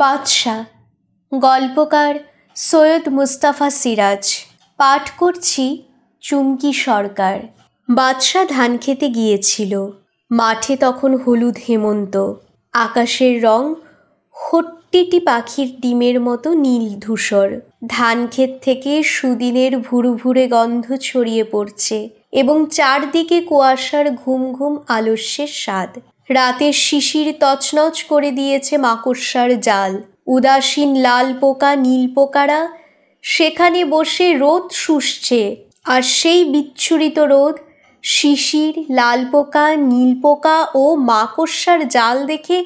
বাদশাহ গল্পকার সৈয়দ মুস্তাফা সিরাজ পাঠ করছি চুমকি সরকার বাদশাহ ধান খেতে গিয়েছিল মাঠে তখন হলুদ হেমন্ত আকাশের রং হট্টিটি পাখির ডিমের মতো নীল ধূসর ধান ক্ষেত থেকে সুদিনের ভুরু ভুরে গন্ধ ছড়িয়ে পড়ছে এবং চারদিকে কুয়াশার ঘুম ঘুম আলস্যের স্বাদ রাতের শিশির তছনছ করে দিয়েছে মাকড়সার জাল উদাসীন লাল পোকা নীল পোকারা সেখানে বসে রোদ শুষছে আর সেই বিচ্ছুরিত রোদ শিশির লাল পোকা নীল পোকা ও মাকড়সার জাল দেখে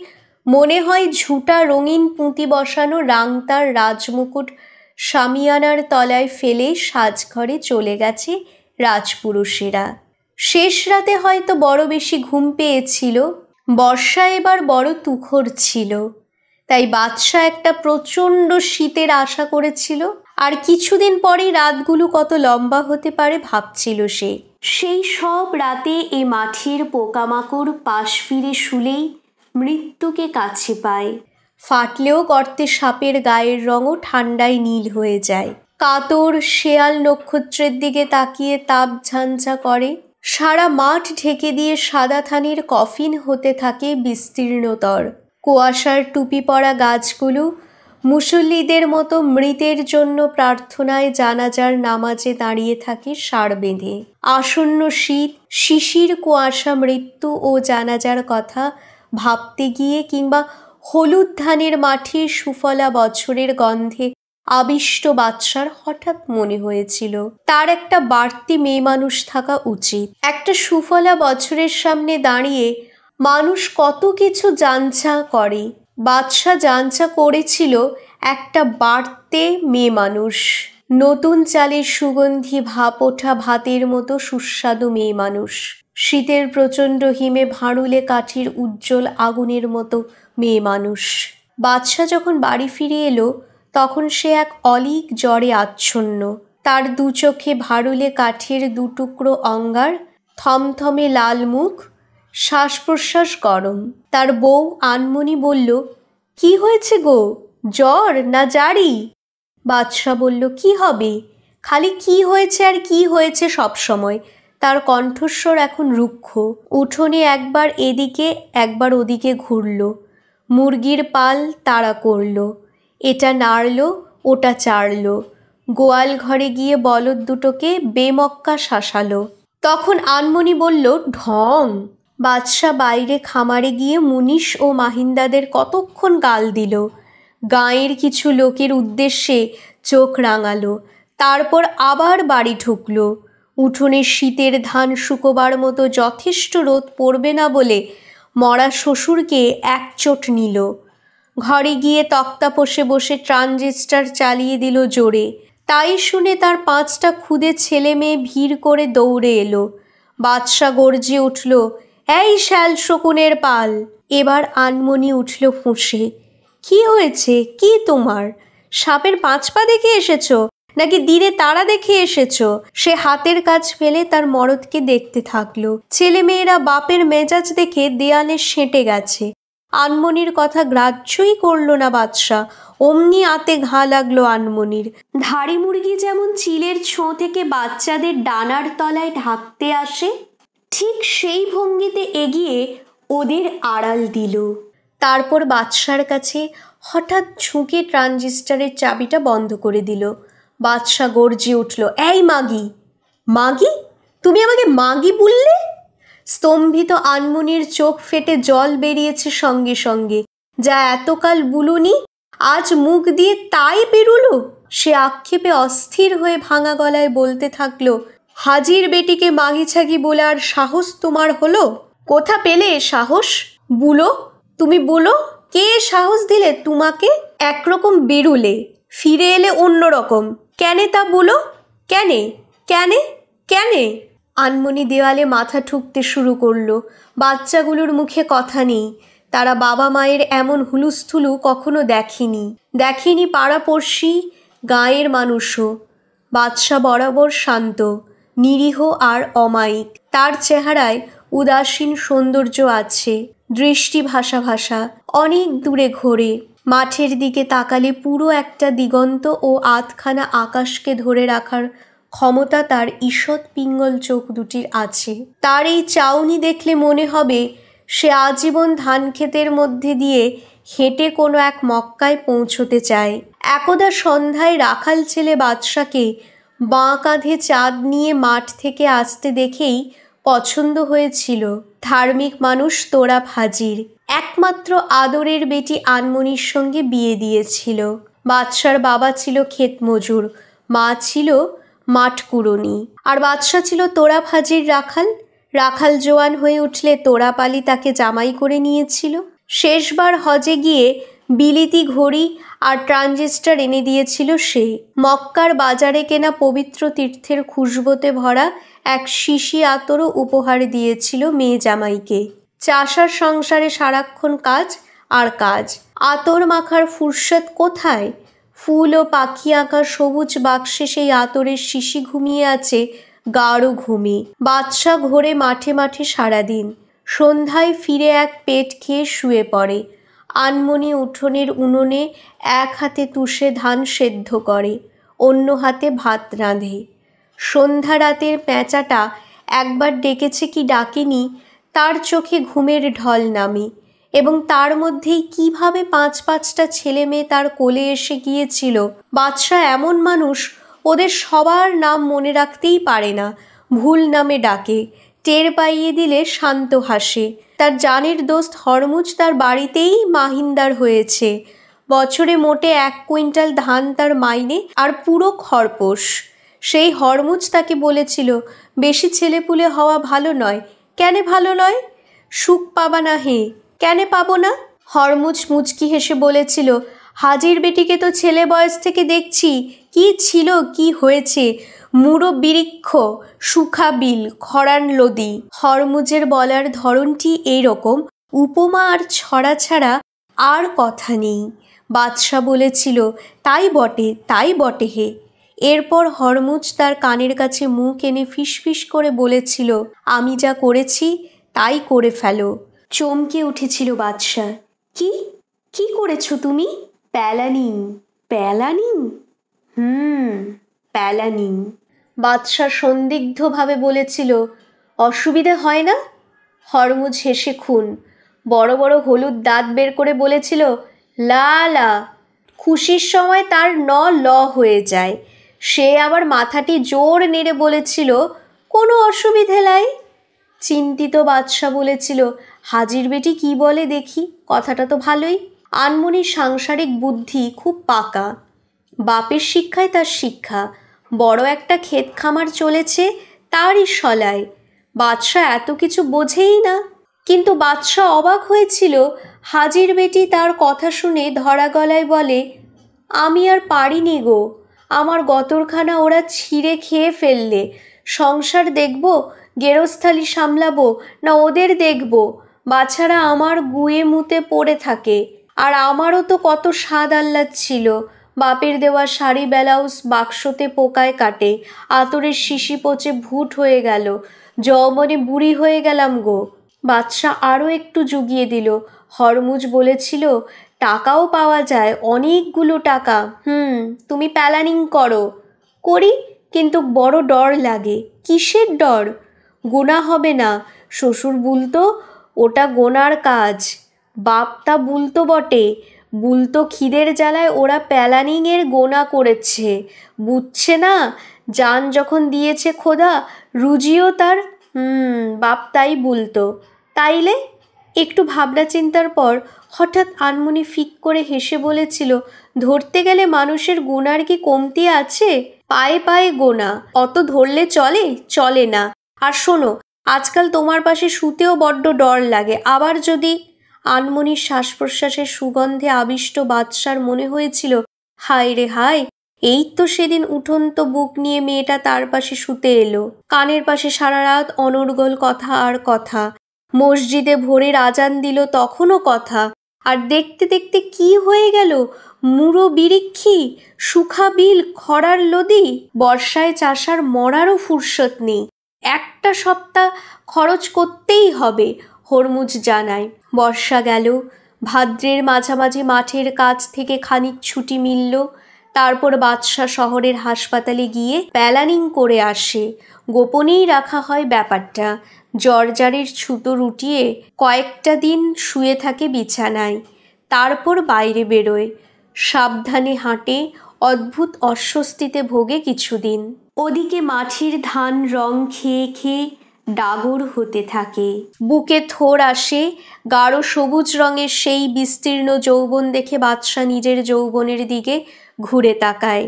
মনে হয় ঝুটা রঙিন পুঁতি বসানো রাংতার রাজমুকুট সামিয়ানার তলায় ফেলে সাজঘরে চলে গেছে রাজপুরুষেরা শেষ রাতে হয়তো বড় বেশি ঘুম পেয়েছিল বর্ষা এবার বড় তুখর ছিল তাই বাদশাহ একটা প্রচণ্ড শীতের আশা করেছিল আর কিছুদিন পরেই রাতগুলো কত লম্বা হতে পারে ভাবছিল সে সেই সব রাতে এ মাঠের পোকামাকড় পাশ ফিরে শুলেই মৃত্যুকে কাছে পায় ফাটলেও গর্তে সাপের গায়ের রঙও ঠান্ডায় নীল হয়ে যায় কাতর শেয়াল নক্ষত্রের দিকে তাকিয়ে তাপ ঝাঞ্ঝা করে সারা মাঠ ঢেকে দিয়ে সাদা থানির কফিন হতে থাকে বিস্তীর্ণতর কুয়াশার টুপি পরা গাছগুলো মুসল্লিদের মতো মৃতের জন্য প্রার্থনায় জানাজার নামাজে দাঁড়িয়ে থাকে সার বেঁধে আসন্ন শীত শিশির কুয়াশা মৃত্যু ও জানাজার কথা ভাবতে গিয়ে কিংবা হলুদ ধানের মাঠে সুফলা বছরের গন্ধে আবিষ্ট বাদশার হঠাৎ মনে হয়েছিল তার একটা বাড়তি মেয়ে মানুষ থাকা উচিত একটা সুফলা বছরের সামনে দাঁড়িয়ে মানুষ কত কিছু জাঞ্ছা করে বাদশা জাঞ্ছা করেছিল একটা বাড়তে মেয়ে মানুষ নতুন চালের সুগন্ধি ভাপ ওঠা ভাতের মতো সুস্বাদু মেয়ে মানুষ শীতের প্রচণ্ড হিমে ভাঁড়ুলে কাঠির উজ্জ্বল আগুনের মতো মেয়ে মানুষ বাদশা যখন বাড়ি ফিরে এলো তখন সে এক অলিক জ্বরে আচ্ছন্ন তার দু চোখে ভারুলে কাঠের দুটুকরো অঙ্গার থমথমে লাল মুখ শ্বাস প্রশ্বাস গরম তার বউ আনমনি বলল কি হয়েছে গো জ্বর না জারি বাদশাহ বলল কি হবে খালি কি হয়েছে আর কি হয়েছে সব সময় তার কণ্ঠস্বর এখন রুক্ষ উঠোনে একবার এদিকে একবার ওদিকে ঘুরল মুরগির পাল তাড়া করলো এটা নাড়ল ওটা চাড়ল গোয়াল ঘরে গিয়ে বলদ দুটোকে বেমক্কা শাসালো তখন আনমনি বলল ঢং বাদশা বাইরে খামারে গিয়ে মুনিশ ও মাহিন্দাদের কতক্ষণ গাল দিল গাঁয়ের কিছু লোকের উদ্দেশ্যে চোখ রাঙালো তারপর আবার বাড়ি ঢুকল উঠোনে শীতের ধান শুকোবার মতো যথেষ্ট রোদ পড়বে না বলে মরা শ্বশুরকে একচোট নিল ঘরে গিয়ে পোষে বসে ট্রানজিস্টার চালিয়ে দিল জোরে তাই শুনে তার পাঁচটা খুদে ছেলে মেয়ে ভিড় করে দৌড়ে এলো বাদশা গর্জে উঠল এই শ্যাল শকুনের পাল এবার আনমনি উঠল ফুঁসে কি হয়েছে কি তোমার সাপের পাঁচ পা দেখে এসেছ নাকি দিনে তারা দেখে এসেছ সে হাতের কাজ ফেলে তার মরদকে দেখতে থাকলো ছেলেমেয়েরা বাপের মেজাজ দেখে দেয়ালে সেঁটে গেছে আনমনির কথা গ্রাহ্যই করল না বাদশাহ অমনি আতে ঘা লাগলো আনমনির ধারি মুরগি যেমন চিলের ছোঁ থেকে বাচ্চাদের ডানার তলায় ঢাকতে আসে ঠিক সেই ভঙ্গিতে এগিয়ে ওদের আড়াল দিল তারপর বাদশার কাছে হঠাৎ ঝুঁকে ট্রানজিস্টারের চাবিটা বন্ধ করে দিল বাদশা গর্জে উঠল এই মাগি মাগি তুমি আমাকে মাগি বললে স্তম্ভিত আনমুনির চোখ ফেটে জল বেরিয়েছে সঙ্গে সঙ্গে যা এতকাল বুলুনি আজ মুখ দিয়ে তাই বেরুল সে আক্ষেপে অস্থির হয়ে ভাঙা গলায় বলতে থাকলো হাজির বেটিকে মাগিছাগি বলে আর সাহস তোমার হলো কোথা পেলে সাহস বুলো তুমি বলো কে সাহস দিলে তোমাকে একরকম বেরুলে ফিরে এলে অন্য রকম কেনে তা বলো কেনে কেনে কেনে আনমনি দেওয়ালে মাথা ঠুকতে শুরু করলো বাচ্চাগুলোর মুখে কথা নেই তারা বাবা মায়ের এমন হুলুস্থুলু কখনো দেখেনি দেখেনি পাড়াপড়শি গাঁয়ের মানুষও বাদশা বরাবর শান্ত নিরীহ আর অমায়িক তার চেহারায় উদাসীন সৌন্দর্য আছে দৃষ্টি ভাষা ভাষা অনেক দূরে ঘোরে মাঠের দিকে তাকালে পুরো একটা দিগন্ত ও আধখানা আকাশকে ধরে রাখার ক্ষমতা তার ঈষৎ পিঙ্গল চোখ দুটির আছে তার এই চাউনি দেখলে মনে হবে সে আজীবন ধান ক্ষেতের মধ্যে দিয়ে হেঁটে কোনো এক মক্কায় পৌঁছতে চায় একদা সন্ধ্যায় রাখাল ছেলে বাদশাকে বাঁ কাঁধে চাঁদ নিয়ে মাঠ থেকে আসতে দেখেই পছন্দ হয়েছিল ধার্মিক মানুষ তোরা ভাজির একমাত্র আদরের বেটি আনমনির সঙ্গে বিয়ে দিয়েছিল বাদশার বাবা ছিল ক্ষেতমজুর মা ছিল কুড়ুনি আর বাদশা ছিল তোরা ভাজির রাখাল রাখাল জোয়ান হয়ে উঠলে তোরাপালি তাকে জামাই করে নিয়েছিল শেষবার হজে গিয়ে বিলিতি ঘড়ি আর ট্রানজিস্টার এনে দিয়েছিল সে মক্কার বাজারে কেনা পবিত্র তীর্থের খুশবোতে ভরা এক শিশি আতরও উপহার দিয়েছিল মেয়ে জামাইকে চাষার সংসারে সারাক্ষণ কাজ আর কাজ আতর মাখার ফুরসত কোথায় ফুল ও পাখি আঁকা সবুজ বাক্সে সেই আতরের শিশি ঘুমিয়ে আছে গাঢ় ঘুমি বাদশা ঘোরে মাঠে মাঠে সারাদিন সন্ধ্যায় ফিরে এক পেট খেয়ে শুয়ে পড়ে আনমনি উঠোনের উনুনে এক হাতে তুষে ধান সেদ্ধ করে অন্য হাতে ভাত রাঁধে সন্ধ্যা রাতের প্যাঁচাটা একবার ডেকেছে কি ডাকেনি তার চোখে ঘুমের ঢল নামে এবং তার মধ্যেই কিভাবে পাঁচ পাঁচটা ছেলে মেয়ে তার কোলে এসে গিয়েছিল বাদশাহ এমন মানুষ ওদের সবার নাম মনে রাখতেই পারে না ভুল নামে ডাকে টের পাইয়ে দিলে শান্ত হাসে তার জানের দোস্ত হরমুজ তার বাড়িতেই মাহিন্দার হয়েছে বছরে মোটে এক কুইন্টাল ধান তার মাইনে আর পুরো খরপোশ সেই হরমুজ তাকে বলেছিল বেশি ছেলেপুলে হওয়া ভালো নয় কেন ভালো নয় সুখ পাবা না হে কেন পাবো না হরমুজ মুচকি হেসে বলেছিল হাজির বেটিকে তো ছেলে বয়স থেকে দেখছি কি ছিল কি হয়েছে মুড়ো বিরিক্ষ বিল খরান লদি হরমুজের বলার ধরনটি এইরকম উপমা আর ছড়া ছাড়া আর কথা নেই বাদশাহ বলেছিল তাই বটে তাই বটে হে এরপর হরমুজ তার কানের কাছে মুখ এনে ফিসফিস করে বলেছিল আমি যা করেছি তাই করে ফেলো চমকে উঠেছিল বাদশাহ কি কি করেছ তুমি প্যালানিং প্যালানিং হুম প্যালানিং বাদশাহ সন্দিগ্ধভাবে বলেছিল অসুবিধে হয় না হরমুজ হেসে খুন বড় বড় হলুদ দাঁত বের করে বলেছিল লা লা খুশির সময় তার ন ল হয়ে যায় সে আবার মাথাটি জোর নেড়ে বলেছিল কোনো অসুবিধে নাই চিন্তিত বাদশাহ বলেছিল হাজির বেটি কি বলে দেখি কথাটা তো ভালোই আনমনির সাংসারিক বুদ্ধি খুব পাকা বাপের শিক্ষায় তার শিক্ষা বড় একটা ক্ষেত খামার চলেছে তারই সলায় বাদশা এত কিছু বোঝেই না কিন্তু বাদশা অবাক হয়েছিল হাজির বেটি তার কথা শুনে ধরা গলায় বলে আমি আর পারিনি গো আমার গতরখানা ওরা ছিঁড়ে খেয়ে ফেললে সংসার দেখব গেরস্থালি সামলাবো না ওদের দেখবো বাছারা আমার গুয়ে মুতে পড়ে থাকে আর আমারও তো কত স্বাদ আহ্লাদ ছিল বাপের দেওয়া শাড়ি ব্লাউজ বাক্সতে পোকায় কাটে আতরের শিশি পচে ভুট হয়ে গেল যমনে বুড়ি হয়ে গেলাম গো বাদশাহ আরও একটু জুগিয়ে দিল হরমুজ বলেছিল টাকাও পাওয়া যায় অনেকগুলো টাকা হুম তুমি প্যালানিং করো করি কিন্তু বড় ডর লাগে কিসের ডর গোনা হবে না শ্বশুর বুলতো ওটা গোনার কাজ বাপটা বুলতো বটে বুলতো খিদের জ্বালায় ওরা প্যালানিংয়ের গোনা করেছে বুঝছে না যান যখন দিয়েছে খোদা রুজিও তার হুম বাপ তাই বুলতো তাইলে একটু ভাবনা চিন্তার পর হঠাৎ আনমনি ফিক করে হেসে বলেছিল ধরতে গেলে মানুষের গোনার কি কমতি আছে পায়ে পায়ে গোনা অত ধরলে চলে চলে না আর শোনো আজকাল তোমার পাশে শুতেও বড্ড ডর লাগে আবার যদি আনমনির শ্বাস প্রশ্বাসের সুগন্ধে আবিষ্ট বাদশার মনে হয়েছিল হায় রে হায় এই তো সেদিন উঠন্ত বুক নিয়ে মেয়েটা তার পাশে শুতে এলো কানের পাশে সারা রাত অনর্গল কথা আর কথা মসজিদে ভোরে আজান দিল তখনও কথা আর দেখতে দেখতে কি হয়ে গেল মুড়ো বিরিক্ষি সুখা বিল খরার লদি বর্ষায় চাষার মরারও ফুরসত নেই একটা সপ্তাহ খরচ করতেই হবে হরমুজ জানায় বর্ষা গেল ভাদ্রের মাঝামাঝি মাঠের কাজ থেকে খানিক ছুটি মিলল তারপর বাদশা শহরের হাসপাতালে গিয়ে প্যালানিং করে আসে গোপনেই রাখা হয় ব্যাপারটা জর্জারের ছুতো রুটিয়ে কয়েকটা দিন শুয়ে থাকে বিছানায় তারপর বাইরে বেরোয় সাবধানে হাঁটে অদ্ভুত অস্বস্তিতে ভোগে কিছুদিন ওদিকে মাঠের ধান রং খেয়ে খেয়ে ডাগর হতে থাকে বুকে থোর আসে গাঢ় সবুজ রঙের সেই বিস্তীর্ণ যৌবন দেখে বাদশা নিজের যৌবনের দিকে ঘুরে তাকায়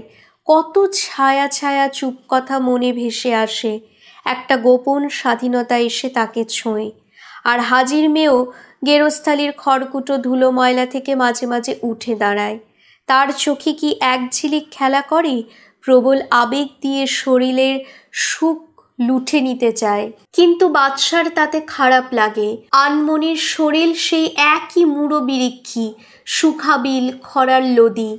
কত ছায়া ছায়া চুপ কথা মনে ভেসে আসে একটা গোপন স্বাধীনতা এসে তাকে ছোঁয় আর হাজির মেয়েও গেরস্থালির খড়কুটো ধুলো ময়লা থেকে মাঝে মাঝে উঠে দাঁড়ায় তার চোখে কি এক ঝিলিক খেলা করে প্রবল আবেগ দিয়ে শরীরের সুখ লুঠে নিতে চায় কিন্তু বাদশার তাতে খারাপ লাগে আনমনির শরীর সেই একই মুড়ো বিরিক্ষি সুখাবিল খরার লদি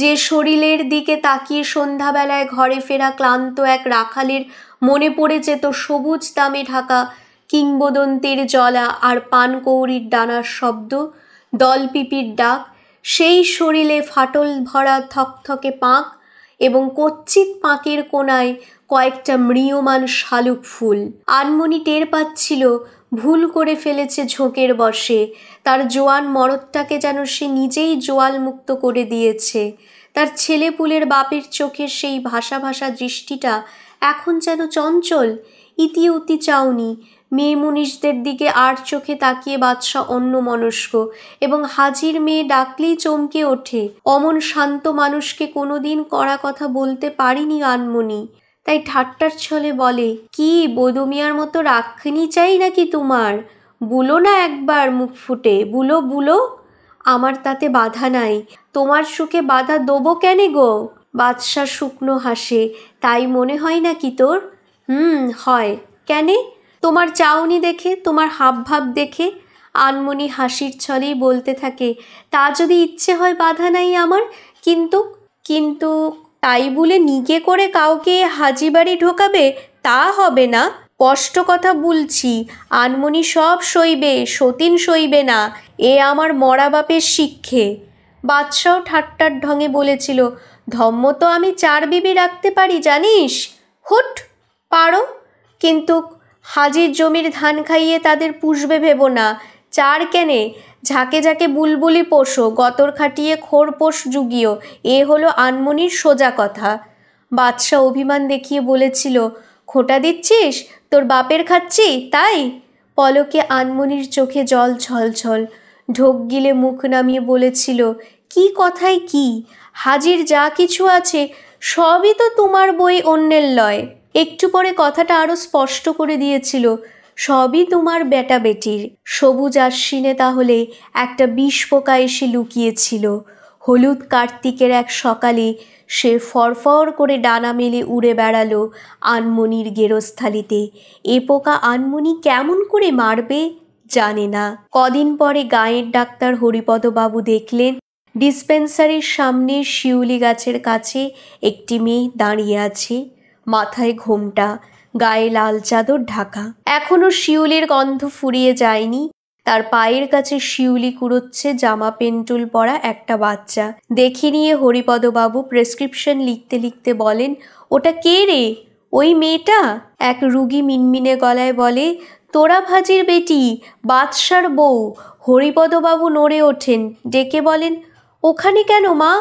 যে শরীরের দিকে তাকিয়ে সন্ধ্যাবেলায় ঘরে ফেরা ক্লান্ত এক রাখালের মনে পড়ে যেত সবুজ দামে ঢাকা কিংবদন্তির জলা আর পানকৌড়ির ডানার শব্দ দলপিপির ডাক সেই শরীরে ফাটল ভরা থকথকে পাঁক এবং কচ্ছিত পাঁকের কোনায় কয়েকটা মৃয়মান শালুক ফুল আনমনি টের পাচ্ছিল ভুল করে ফেলেছে ঝোঁকের বসে তার জোয়ান মরদটাকে যেন সে নিজেই জোয়াল মুক্ত করে দিয়েছে তার ছেলেপুলের বাপের চোখের সেই ভাষা ভাষা দৃষ্টিটা এখন যেন চঞ্চল ইতিউতি চাউনি মেয়ে মুনিশদের দিকে আর চোখে তাকিয়ে বাদশাহ অন্য মনস্ক এবং হাজির মেয়ে ডাকলেই চমকে ওঠে অমন শান্ত মানুষকে কোনোদিন কড়া কথা বলতে পারিনি আনমনি তাই ঠাট্টার ছলে বলে কি বদমিয়ার মতো রাক্ষিনী চাই নাকি তোমার বুলো না একবার মুখ ফুটে বুলো বুলো আমার তাতে বাধা নাই তোমার সুখে বাধা দেবো কেন গো বাদশাহ শুকনো হাসে তাই মনে হয় নাকি তোর হুম হয় কেনে তোমার চাউনি দেখে তোমার হাবভাব দেখে আনমনি হাসির ছলেই বলতে থাকে তা যদি ইচ্ছে হয় বাধা নাই আমার কিন্তু কিন্তু তাই বলে নিজে করে কাউকে হাজি বাড়ি ঢোকাবে তা হবে না স্পষ্ট কথা বলছি আনমনি সব সইবে সতীন সইবে না এ আমার মরা বাপের শিক্ষে বাদশাও ঠাট্টার ঢঙে বলেছিল ধম্ম তো আমি চার বিবি রাখতে পারি জানিস হুট পারো কিন্তু হাজির জমির ধান খাইয়ে তাদের পুষবে ভেবো না চার কেনে ঝাঁকে ঝাঁকে বুলবুলি পোষো গতর খাটিয়ে খোরপোষ যুগীয় এ হলো আনমনির সোজা কথা বাদশাহ অভিমান দেখিয়ে বলেছিল খোটা দিচ্ছিস তোর বাপের খাচ্ছি তাই পলকে আনমনির চোখে জল ছলছল ঢোক গিলে মুখ নামিয়ে বলেছিল কি কথায় কি হাজির যা কিছু আছে সবই তো তোমার বই অন্যের লয় একটু পরে কথাটা আরও স্পষ্ট করে দিয়েছিল সবই তোমার বেটা বেটির সবুজ আশ্বিনে তাহলে একটা বিষ পোকা এসে লুকিয়েছিল হলুদ কার্তিকের এক সকালে সে ফরফর করে ডানা মেলে উড়ে বেড়ালো আনমনির গেরস্থালিতে এ পোকা আনমনি কেমন করে মারবে জানে না কদিন পরে গায়ের ডাক্তার হরিপদবাবু দেখলেন ডিসপেন্সারির সামনে শিউলি গাছের কাছে একটি মেয়ে দাঁড়িয়ে আছে মাথায় ঘোমটা গায়ে লাল চাদর ঢাকা এখনও শিউলির গন্ধ ফুরিয়ে যায়নি তার পায়ের কাছে শিউলি কুড়োচ্ছে জামা পেন্টুল পরা একটা বাচ্চা দেখে নিয়ে হরিপদবাবু প্রেসক্রিপশন লিখতে লিখতে বলেন ওটা কে রে ওই মেয়েটা এক রুগী মিনমিনে গলায় বলে তোরা ভাজির বেটি বাদশার বউ হরিপদবাবু নড়ে ওঠেন ডেকে বলেন ওখানে কেন মা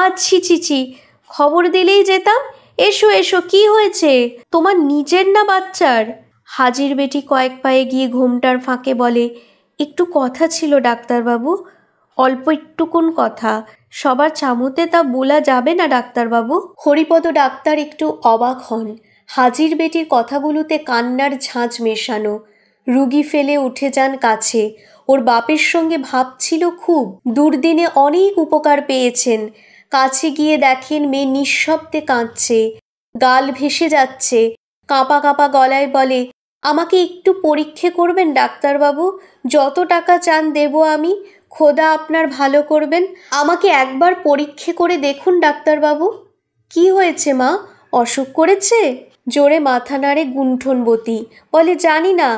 আজ ছি ছি খবর দিলেই যেতাম এসো এসো কি হয়েছে তোমার নিজের না বাচ্চার হাজির বেটি কয়েক পায়ে গিয়ে ঘুমটার ফাঁকে বলে একটু কথা ছিল ডাক্তারবাবু অল্প একটুকুন কথা সবার চামুতে তা বলা যাবে না ডাক্তারবাবু হরিপদ ডাক্তার একটু অবাক হন হাজির বেটির কথাগুলোতে কান্নার ঝাঁঝ মেশানো রুগী ফেলে উঠে যান কাছে ওর বাপের সঙ্গে ভাবছিল খুব দুর্দিনে অনেক উপকার পেয়েছেন কাছে গিয়ে দেখেন মেয়ে নিঃশব্দে কাঁদছে গাল ভেসে যাচ্ছে কাঁপা কাঁপা গলায় বলে আমাকে একটু পরীক্ষা করবেন ডাক্তারবাবু যত টাকা চান দেব আমি খোদা আপনার ভালো করবেন আমাকে একবার পরীক্ষা করে দেখুন ডাক্তারবাবু কি হয়েছে মা অসুখ করেছে জোরে মাথা নাড়ে গুণ্ঠনবতী বলে জানি না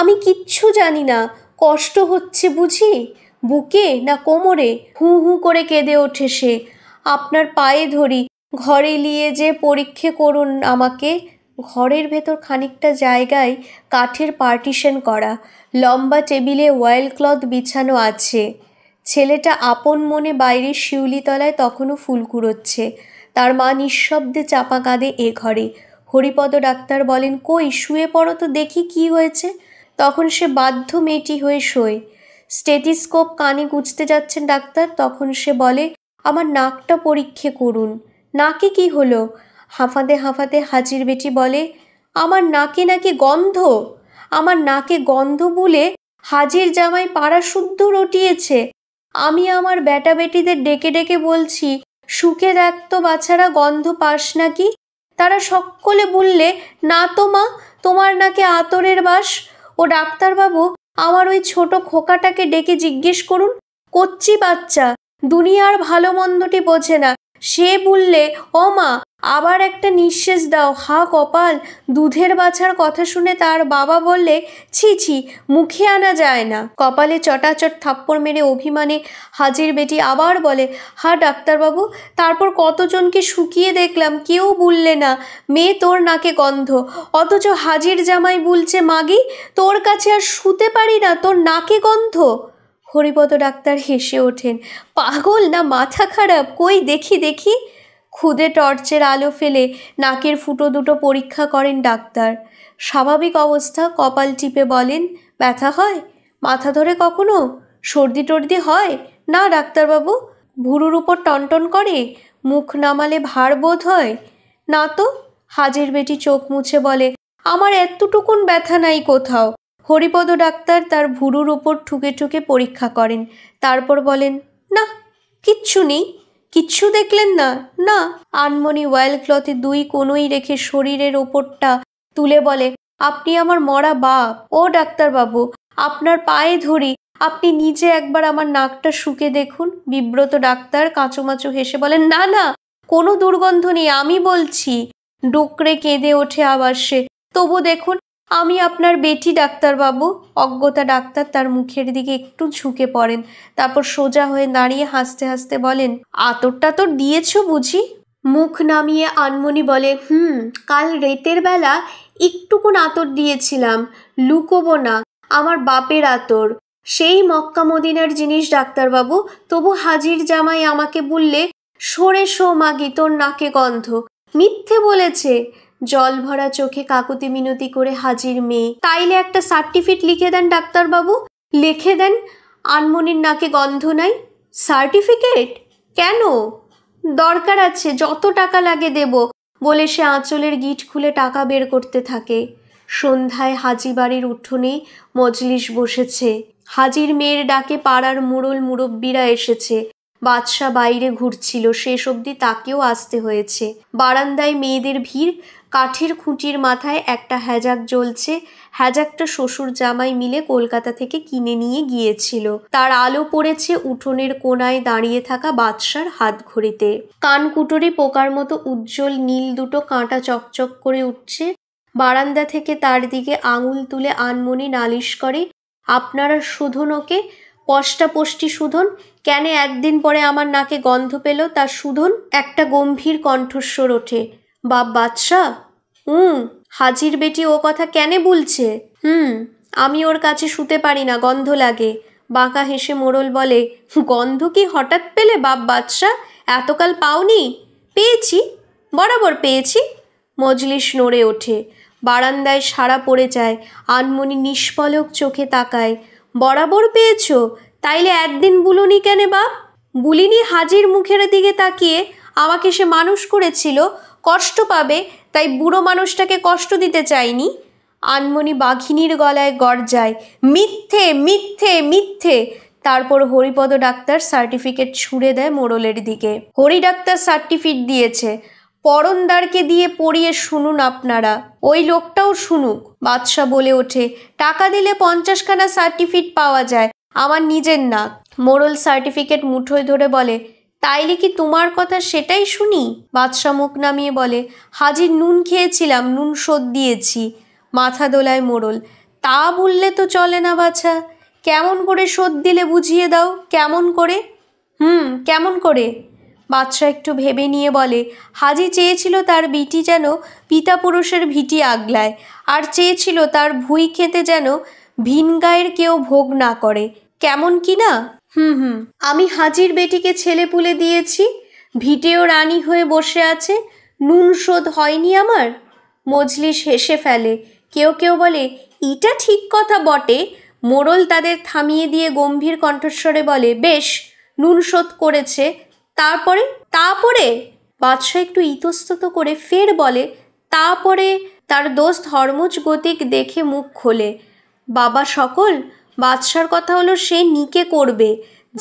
আমি কিচ্ছু জানি না কষ্ট হচ্ছে বুঝি বুকে না কোমরে হু হু করে কেঁদে ওঠে সে আপনার পায়ে ধরি ঘরে নিয়ে যে পরীক্ষে করুন আমাকে ঘরের ভেতর খানিকটা জায়গায় কাঠের পার্টিশন করা লম্বা টেবিলে ওয়াইল ক্লথ বিছানো আছে ছেলেটা আপন মনে বাইরের শিউলিতলায় তখনও ফুল কুড়োচ্ছে তার মা নিঃশব্দে চাপা কাঁদে এ ঘরে হরিপদ ডাক্তার বলেন কই শুয়ে পড়ো তো দেখি কি হয়েছে তখন সে বাধ্য মেয়েটি হয়ে শোয় স্টেটিস্কোপ কানে গুঁজতে যাচ্ছেন ডাক্তার তখন সে বলে আমার নাকটা পরীক্ষে করুন নাকে কি হলো হাঁফাতে হাঁফাতে হাজির বেটি বলে আমার নাকে নাকি গন্ধ আমার নাকে গন্ধ বলে হাজির জামাই পাড়া শুদ্ধ রটিয়েছে আমি আমার বেটা বেটিদের ডেকে ডেকে বলছি সুখে দেখতো বাছারা গন্ধ পাস নাকি তারা সকলে বললে না তো মা তোমার নাকে আতরের বাস ও ডাক্তারবাবু আমার ওই ছোট খোকাটাকে ডেকে জিজ্ঞেস করুন কচ্চি বাচ্চা দুনিয়ার ভালো মন্দটি বোঝে না সে বললে ও মা আবার একটা নিঃশ্বাস দাও হা কপাল দুধের বাছার কথা শুনে তার বাবা বললে ছি ছি মুখে আনা যায় না কপালে চটাচট থাপ্পড় মেরে অভিমানে হাজির বেটি আবার বলে হা ডাক্তারবাবু তারপর কতজনকে শুকিয়ে দেখলাম কেউ বললে না মেয়ে তোর নাকে গন্ধ অথচ হাজির জামাই বুলছে মাগি তোর কাছে আর শুতে পারি না তোর নাকে গন্ধ হরিপদ ডাক্তার হেসে ওঠেন পাগল না মাথা খারাপ কই দেখি দেখি খুদে টর্চের আলো ফেলে নাকের ফুটো দুটো পরীক্ষা করেন ডাক্তার স্বাভাবিক অবস্থা কপাল টিপে বলেন ব্যথা হয় মাথা ধরে কখনো সর্দি টর্দি হয় না ডাক্তারবাবু ভুরুর উপর টনটন করে মুখ নামালে ভার বোধ হয় না তো হাজির বেটি চোখ মুছে বলে আমার এতটুকুন ব্যথা নাই কোথাও হরিপদ ডাক্তার তার ভুরুর ওপর ঠুকে ঠুকে পরীক্ষা করেন তারপর বলেন না কিচ্ছু নেই কিচ্ছু দেখলেন না না আনমনি ওয়াইল ক্লথে দুই কোনোই রেখে শরীরের ওপরটা তুলে বলে আপনি আমার মরা বাপ ও ডাক্তারবাবু আপনার পায়ে ধরি আপনি নিজে একবার আমার নাকটা শুকে দেখুন বিব্রত ডাক্তার কাঁচোমাচো হেসে বলেন না না কোনো দুর্গন্ধ নেই আমি বলছি ডুকরে কেঁদে ওঠে আবার সে তবু দেখুন আমি আপনার বেটি ডাক্তারবাবু অজ্ঞতা ডাক্তার তার মুখের দিকে একটু ঝুঁকে পড়েন তারপর সোজা হয়ে দাঁড়িয়ে হাসতে হাসতে বলেন আতরটা তো দিয়েছ বুঝি মুখ নামিয়ে আনমনি বলে হুম কাল রেতের বেলা একটুকুন আতর দিয়েছিলাম লুকোবো না আমার বাপের আতর সেই মক্কা মদিনার জিনিস ডাক্তারবাবু তবু হাজির জামাই আমাকে বললে সরে শো মাগি তোর নাকে গন্ধ মিথ্যে বলেছে জল ভরা চোখে কাকুতি মিনতি করে হাজির মেয়ে তাইলে একটা সার্টিফিকেট লিখে দেন ডাক্তারবাবু লিখে দেন আনমনির নাকে গন্ধ নাই সার্টিফিকেট কেন দরকার আছে যত টাকা লাগে দেব বলে সে আঁচলের গিট খুলে টাকা বের করতে থাকে সন্ধ্যায় হাজি বাড়ির উঠোনে মজলিস বসেছে হাজির মেয়ের ডাকে পাড়ার মুরল মুরব্বীরা এসেছে বাদশা বাইরে ঘুরছিল শেষ অবধি তাকেও আসতে হয়েছে বারান্দায় মেয়েদের ভিড় কাঠের খুঁটির মাথায় একটা হ্যাজাক জ্বলছে হ্যাজাকটা শ্বশুর জামাই মিলে কলকাতা থেকে কিনে নিয়ে গিয়েছিল তার আলো পড়েছে উঠোনের কোনায় দাঁড়িয়ে থাকা বাদশার হাত ঘড়িতে কানকুটোরি পোকার মতো উজ্জ্বল নীল দুটো কাঁটা চকচক করে উঠছে বারান্দা থেকে তার দিকে আঙুল তুলে আনমনি নালিশ করে আপনারা শোধন পষ্টাপষ্টি শোধন কেন একদিন পরে আমার নাকে গন্ধ পেল তার শোধন একটা গম্ভীর কণ্ঠস্বর ওঠে বাপ বাদশাহ হুম হাজির বেটি ও কথা কেন বলছে হুম আমি ওর কাছে শুতে পারি না গন্ধ লাগে বাঁকা হেসে মোড়ল বলে গন্ধ কি হঠাৎ পেলে বাপ বাদশাহ এতকাল পাওনি পেয়েছি বরাবর পেয়েছি মজলিস নড়ে ওঠে বারান্দায় সারা পড়ে যায় আনমনি নিষ্পলক চোখে তাকায় বরাবর পেয়েছ তাইলে একদিন বুলুনি কেনে বাপ বুলিনি হাজির মুখের দিকে তাকিয়ে আমাকে সে মানুষ করেছিল কষ্ট পাবে তাই বুড়ো মানুষটাকে কষ্ট দিতে চাইনি আনমনি বাঘিনীর গলায় গর্জায় মিথ্যে মিথ্যে মিথ্যে তারপর হরিপদ ডাক্তার সার্টিফিকেট ছুঁড়ে দেয় মোড়লের দিকে হরি ডাক্তার সার্টিফিকেট দিয়েছে পরনদারকে দিয়ে পড়িয়ে শুনুন আপনারা ওই লোকটাও শুনুক বাদশাহ বলে ওঠে টাকা দিলে পঞ্চাশখানা সার্টিফিকেট পাওয়া যায় আমার নিজের না মোরল সার্টিফিকেট মুঠোয় ধরে বলে তাইলে কি তোমার কথা সেটাই শুনি বাদশাহ মুখ নামিয়ে বলে হাজির নুন খেয়েছিলাম নুন শোধ দিয়েছি মাথা দোলায় মোড়ল তা বললে তো চলে না বাছা কেমন করে শোধ দিলে বুঝিয়ে দাও কেমন করে হুম কেমন করে বাদশাহ একটু ভেবে নিয়ে বলে হাজি চেয়েছিল তার বিটি যেন পিতা পুরুষের ভিটি আগলায় আর চেয়েছিল তার ভুই খেতে যেন ভিনগায়ের কেউ ভোগ না করে কেমন কি না হুম হুম আমি হাজির বেটিকে ছেলে পুলে দিয়েছি ভিটেও রানী হয়ে বসে আছে নুন শোধ হয়নি আমার মজলিস হেসে ফেলে কেউ কেউ বলে এটা ঠিক কথা বটে মোড়ল তাদের থামিয়ে দিয়ে গম্ভীর কণ্ঠস্বরে বলে বেশ নুন শোধ করেছে তারপরে তারপরে বাদশাহ একটু ইতস্তত করে ফের বলে তারপরে তার দোস্ত হরমুজ গতিক দেখে মুখ খোলে বাবা সকল বাদশার কথা হলো সে নিকে করবে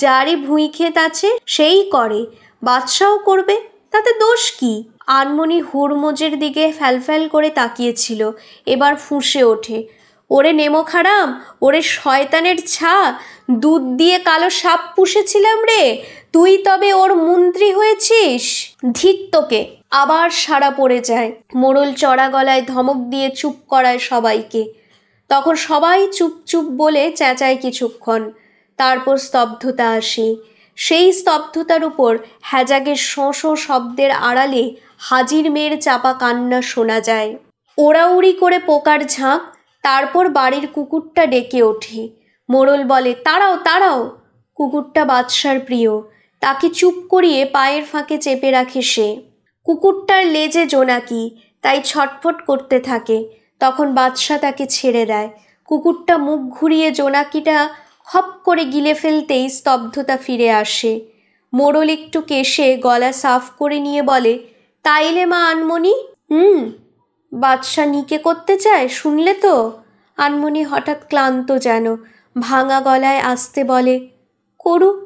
যারই ভুঁই ক্ষেত আছে সেই করে বাদশাও করবে তাতে দোষ কি আনমনি হুড়মোজের দিকে ফ্যালফ্যাল করে তাকিয়েছিল এবার ফুঁসে ওঠে ওরে নেমো খারাম ওরে শয়তানের ছা দুধ দিয়ে কালো সাপ পুষেছিলাম রে তুই তবে ওর মন্ত্রী হয়েছিস ধিক তোকে আবার সারা পড়ে যায় মোড়ল চড়া গলায় ধমক দিয়ে চুপ করায় সবাইকে তখন সবাই চুপ চুপ বলে চেঁচায় কিছুক্ষণ তারপর স্তব্ধতা আসে সেই স্তব্ধতার উপর হ্যাজাগের শোঁ শব্দের আড়ালে হাজির মেয়ের চাপা কান্না শোনা যায় ওড়াউড়ি করে পোকার ঝাঁক তারপর বাড়ির কুকুরটা ডেকে ওঠে মোড়ল বলে তাড়াও তাড়াও কুকুরটা বাদশার প্রিয় তাকে চুপ করিয়ে পায়ের ফাঁকে চেপে রাখে সে কুকুরটার লেজে জোনাকি তাই ছটফট করতে থাকে তখন বাদশা তাকে ছেড়ে দেয় কুকুরটা মুখ ঘুরিয়ে জোনাকিটা হপ করে গিলে ফেলতেই স্তব্ধতা ফিরে আসে মোড়ল একটু কেশে গলা সাফ করে নিয়ে বলে তাইলে মা আনমনি হুম বাদশা নিকে করতে চায় শুনলে তো আনমনি হঠাৎ ক্লান্ত যেন ভাঙা গলায় আসতে বলে করুক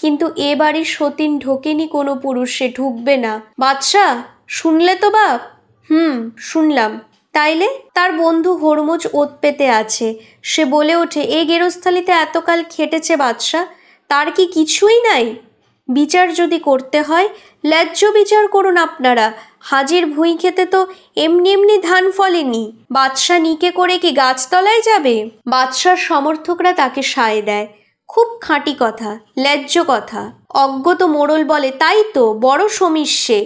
কিন্তু এ বাড়ির সতীন ঢোকেনি কোনো পুরুষ সে ঢুকবে না বাদশাহ শুনলে তো বাপ হুম শুনলাম তাইলে তার বন্ধু হরমোজ ওত পেতে আছে সে বলে ওঠে এ গেরস্থালিতে এতকাল খেটেছে বাদশাহ তার কি কিছুই নাই বিচার যদি করতে হয় ল্যায্য বিচার করুন আপনারা হাজির ভুঁই খেতে তো এমনি এমনি ধান ফলেনি বাদশাহ নিকে করে কি গাছতলায় যাবে বাদশার সমর্থকরা তাকে সায় দেয় খুব খাঁটি কথা ল্যায্য কথা অজ্ঞত মোড়ল বলে তাই তো বড় সমীষ্যে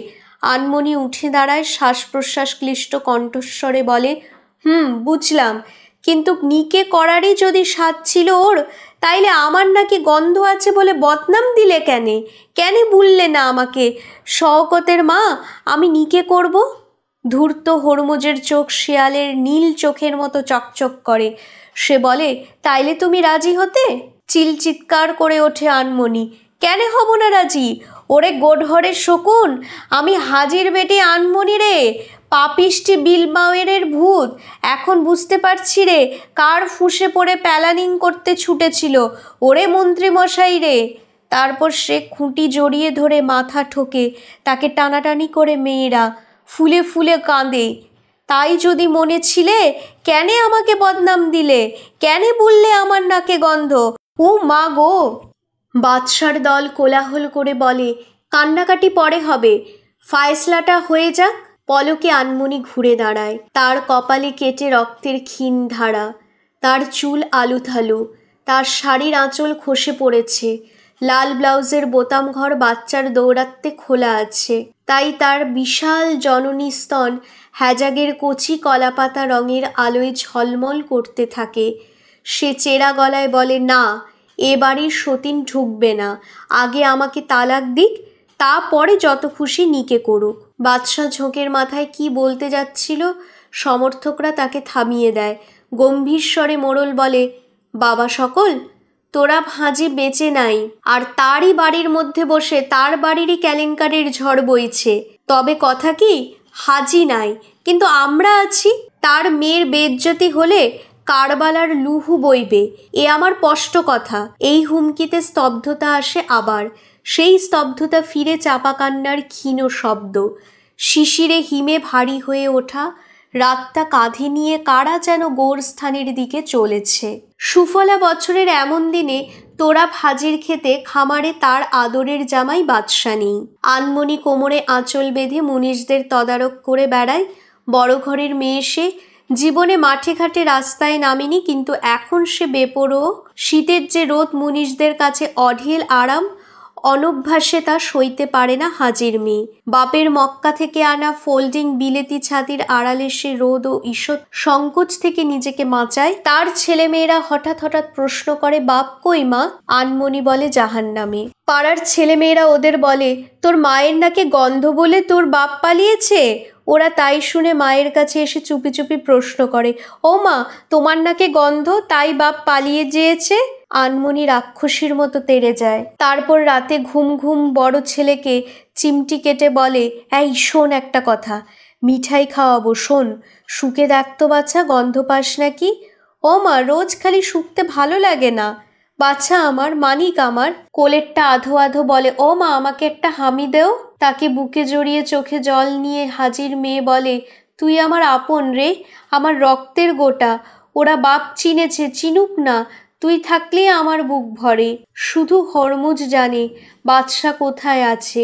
আনমনি উঠে দাঁড়ায় শ্বাস প্রশ্বাস ক্লিষ্ট কণ্ঠস্বরে বলে হুম বুঝলাম কিন্তু নিকে করারই যদি স্বাদ ছিল ওর তাইলে আমার নাকি গন্ধ আছে বলে বদনাম দিলে কেন কেন বললে না আমাকে শওকতের মা আমি নিকে করব ধূর্ত হরমুজের চোখ শিয়ালের নীল চোখের মতো চকচক করে সে বলে তাইলে তুমি রাজি হতে চিল চিৎকার করে ওঠে আনমনি কেন হব না রাজি ওরে গোডহরে শকুন আমি হাজির বেটে আনমনি রে পাপিষ্টি বিলমাওয়ের ভূত এখন বুঝতে পারছি রে কার ফুসে পড়ে প্যালানিং করতে ছুটেছিল ওরে মন্ত্রীমশাই রে তারপর সে খুঁটি জড়িয়ে ধরে মাথা ঠোকে তাকে টানাটানি করে মেয়েরা ফুলে ফুলে কাঁদে তাই যদি মনে ছিলে কেনে আমাকে বদনাম দিলে কেনে বললে আমার নাকে গন্ধ ও মা গো বাদশার দল কোলাহল করে বলে কান্নাকাটি পরে হবে ফায়সলাটা হয়ে যাক পলকে আনমনি ঘুরে দাঁড়ায় তার কপালে কেটে রক্তের ক্ষীণ ধারা তার চুল আলুথালু তার শাড়ির আঁচল খসে পড়েছে লাল ব্লাউজের বোতাম ঘর বাচ্চার দৌড়াত্তে খোলা আছে তাই তার বিশাল জননী স্তন হ্যাজাগের কচি কলাপাতা রঙের আলোয় ঝলমল করতে থাকে সে চেরা গলায় বলে না এ বাড়ির সতীন ঢুকবে না আগে আমাকে তালাক দিক তা পরে যত খুশি নিকে করুক বাদশাহ ঝোঁকের মাথায় কি বলতে যাচ্ছিল সমর্থকরা তাকে থামিয়ে দেয় গম্ভীর স্বরে মোড়ল বলে বাবা সকল তোরা ভাঁজে বেঁচে নাই আর তারই বাড়ির মধ্যে বসে তার বাড়িরই ক্যালেঙ্কারির ঝড় বইছে তবে কথা কি হাজি নাই কিন্তু আমরা আছি তার মেয়ের বেজ্জতি হলে কারবালার লুহু বইবে এ আমার স্পষ্ট কথা এই হুমকিতে স্তব্ধতা আসে আবার সেই স্তব্ধতা ফিরে চাপা কান্নার ক্ষীণ শব্দ শিশিরে হিমে ভারী হয়ে ওঠা রাতটা কাঁধে নিয়ে কারা যেন গোরস্থানের দিকে চলেছে সুফলা বছরের এমন দিনে তোরা ভাজির খেতে খামারে তার আদরের জামাই বাদশা নেই আনমনি কোমরে আঁচল বেঁধে মুনিশদের তদারক করে বেড়ায় বড় ঘরের মেয়ে সে জীবনে মাঠে ঘাটে রাস্তায় নামেনি কিন্তু এখন সে বেপরো শীতের যে রোদ মুনিশদের কাছে অঢেল আরাম অনভ্যাসে তা সইতে পারে না হাজির মেয়ে বাপের মক্কা থেকে আনা ফোল্ডিং বিলেতি ছাতির আড়ালে সে রোদ ও ঈষৎ সংকোচ থেকে নিজেকে মাচায় তার ছেলেমেয়েরা হঠাৎ হঠাৎ প্রশ্ন করে বাপ কই মা আনমনি বলে জাহান নামে পাড়ার ছেলেমেয়েরা ওদের বলে তোর মায়ের নাকে গন্ধ বলে তোর বাপ পালিয়েছে ওরা তাই শুনে মায়ের কাছে এসে চুপি চুপি প্রশ্ন করে ও মা তোমার নাকে গন্ধ তাই বাপ পালিয়ে যেয়েছে আনমনি রাক্ষসীর মতো তেড়ে যায় তারপর রাতে ঘুম ঘুম বড় ছেলেকে চিমটি কেটে বলে এই শোন একটা কথা মিঠাই খাওয়াবো শোন শুকে দেখতো বাছা গন্ধ পাস নাকি ও মা রোজ খালি শুকতে ভালো লাগে না বাচ্চা আমার মানিক আমার কোলেরটা আধো আধো বলে ও মা আমাকে একটা হামি দেও তাকে বুকে জড়িয়ে চোখে জল নিয়ে হাজির মেয়ে বলে তুই আমার আপন রে আমার রক্তের গোটা ওরা বাপ চিনেছে চিনুক না তুই থাকলে আমার বুক ভরে শুধু হরমুজ জানে বাদশা কোথায় আছে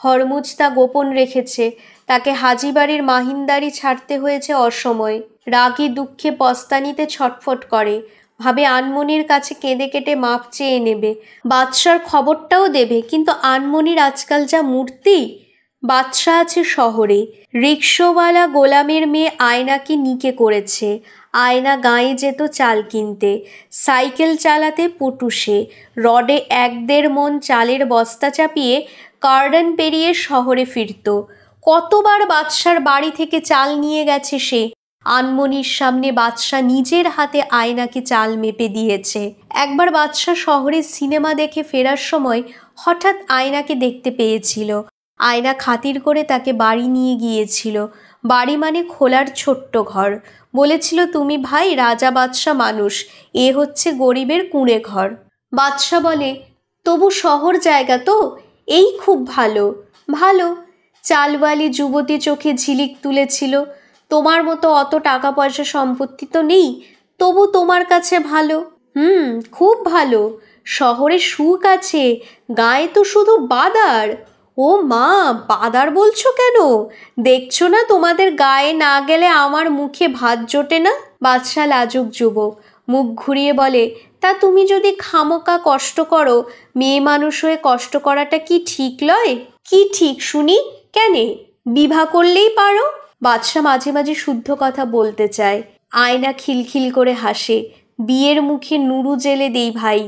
হরমুজ তা গোপন রেখেছে তাকে হাজিবাড়ির মাহিন্দারি ছাড়তে হয়েছে অসময়ে রাগি দুঃখে পস্তানিতে ছটফট করে ভাবে আনমনির কাছে কেঁদে কেটে মাপ চেয়ে নেবে বাদশার খবরটাও দেবে কিন্তু আনমনির আজকাল যা মূর্তি বাদশা আছে শহরে রিক্সোওয়ালা গোলামের মেয়ে আয়নাকে নিকে করেছে আয়না গাঁয়ে যেত চাল কিনতে সাইকেল চালাতে পুটুসে রডে এক দেড় মন চালের বস্তা চাপিয়ে কার্ডেন পেরিয়ে শহরে ফিরত কতবার বাদশার বাড়ি থেকে চাল নিয়ে গেছে সে আনমনির সামনে বাদশাহ নিজের হাতে আয়নাকে চাল মেপে দিয়েছে একবার বাদশাহ শহরে সিনেমা দেখে ফেরার সময় হঠাৎ আয়নাকে দেখতে পেয়েছিল আয়না খাতির করে তাকে বাড়ি নিয়ে গিয়েছিল বাড়ি মানে খোলার ছোট্ট ঘর বলেছিল তুমি ভাই রাজা বাদশা মানুষ এ হচ্ছে গরিবের কুঁড়ে ঘর বাদশা বলে তবু শহর জায়গা তো এই খুব ভালো ভালো চালওয়ালি যুবতী চোখে ঝিলিক তুলেছিল তোমার মতো অত টাকা পয়সা সম্পত্তি তো নেই তবু তোমার কাছে ভালো হুম খুব ভালো শহরে সুখ আছে গায়ে তো শুধু বাদার ও মা বাদার বলছো কেন দেখছো না তোমাদের গায়ে না গেলে আমার মুখে ভাত জোটে না বাদশা লাজুক যুবক মুখ ঘুরিয়ে বলে তা তুমি যদি খামোকা কষ্ট করো মেয়ে মানুষ হয়ে কষ্ট করাটা কি ঠিক লয় কি ঠিক শুনি কেনে বিভা করলেই পারো বাদশা মাঝে মাঝে শুদ্ধ কথা বলতে চায় আয়না খিলখিল করে হাসে বিয়ের মুখে নুরু জেলে দেই ভাই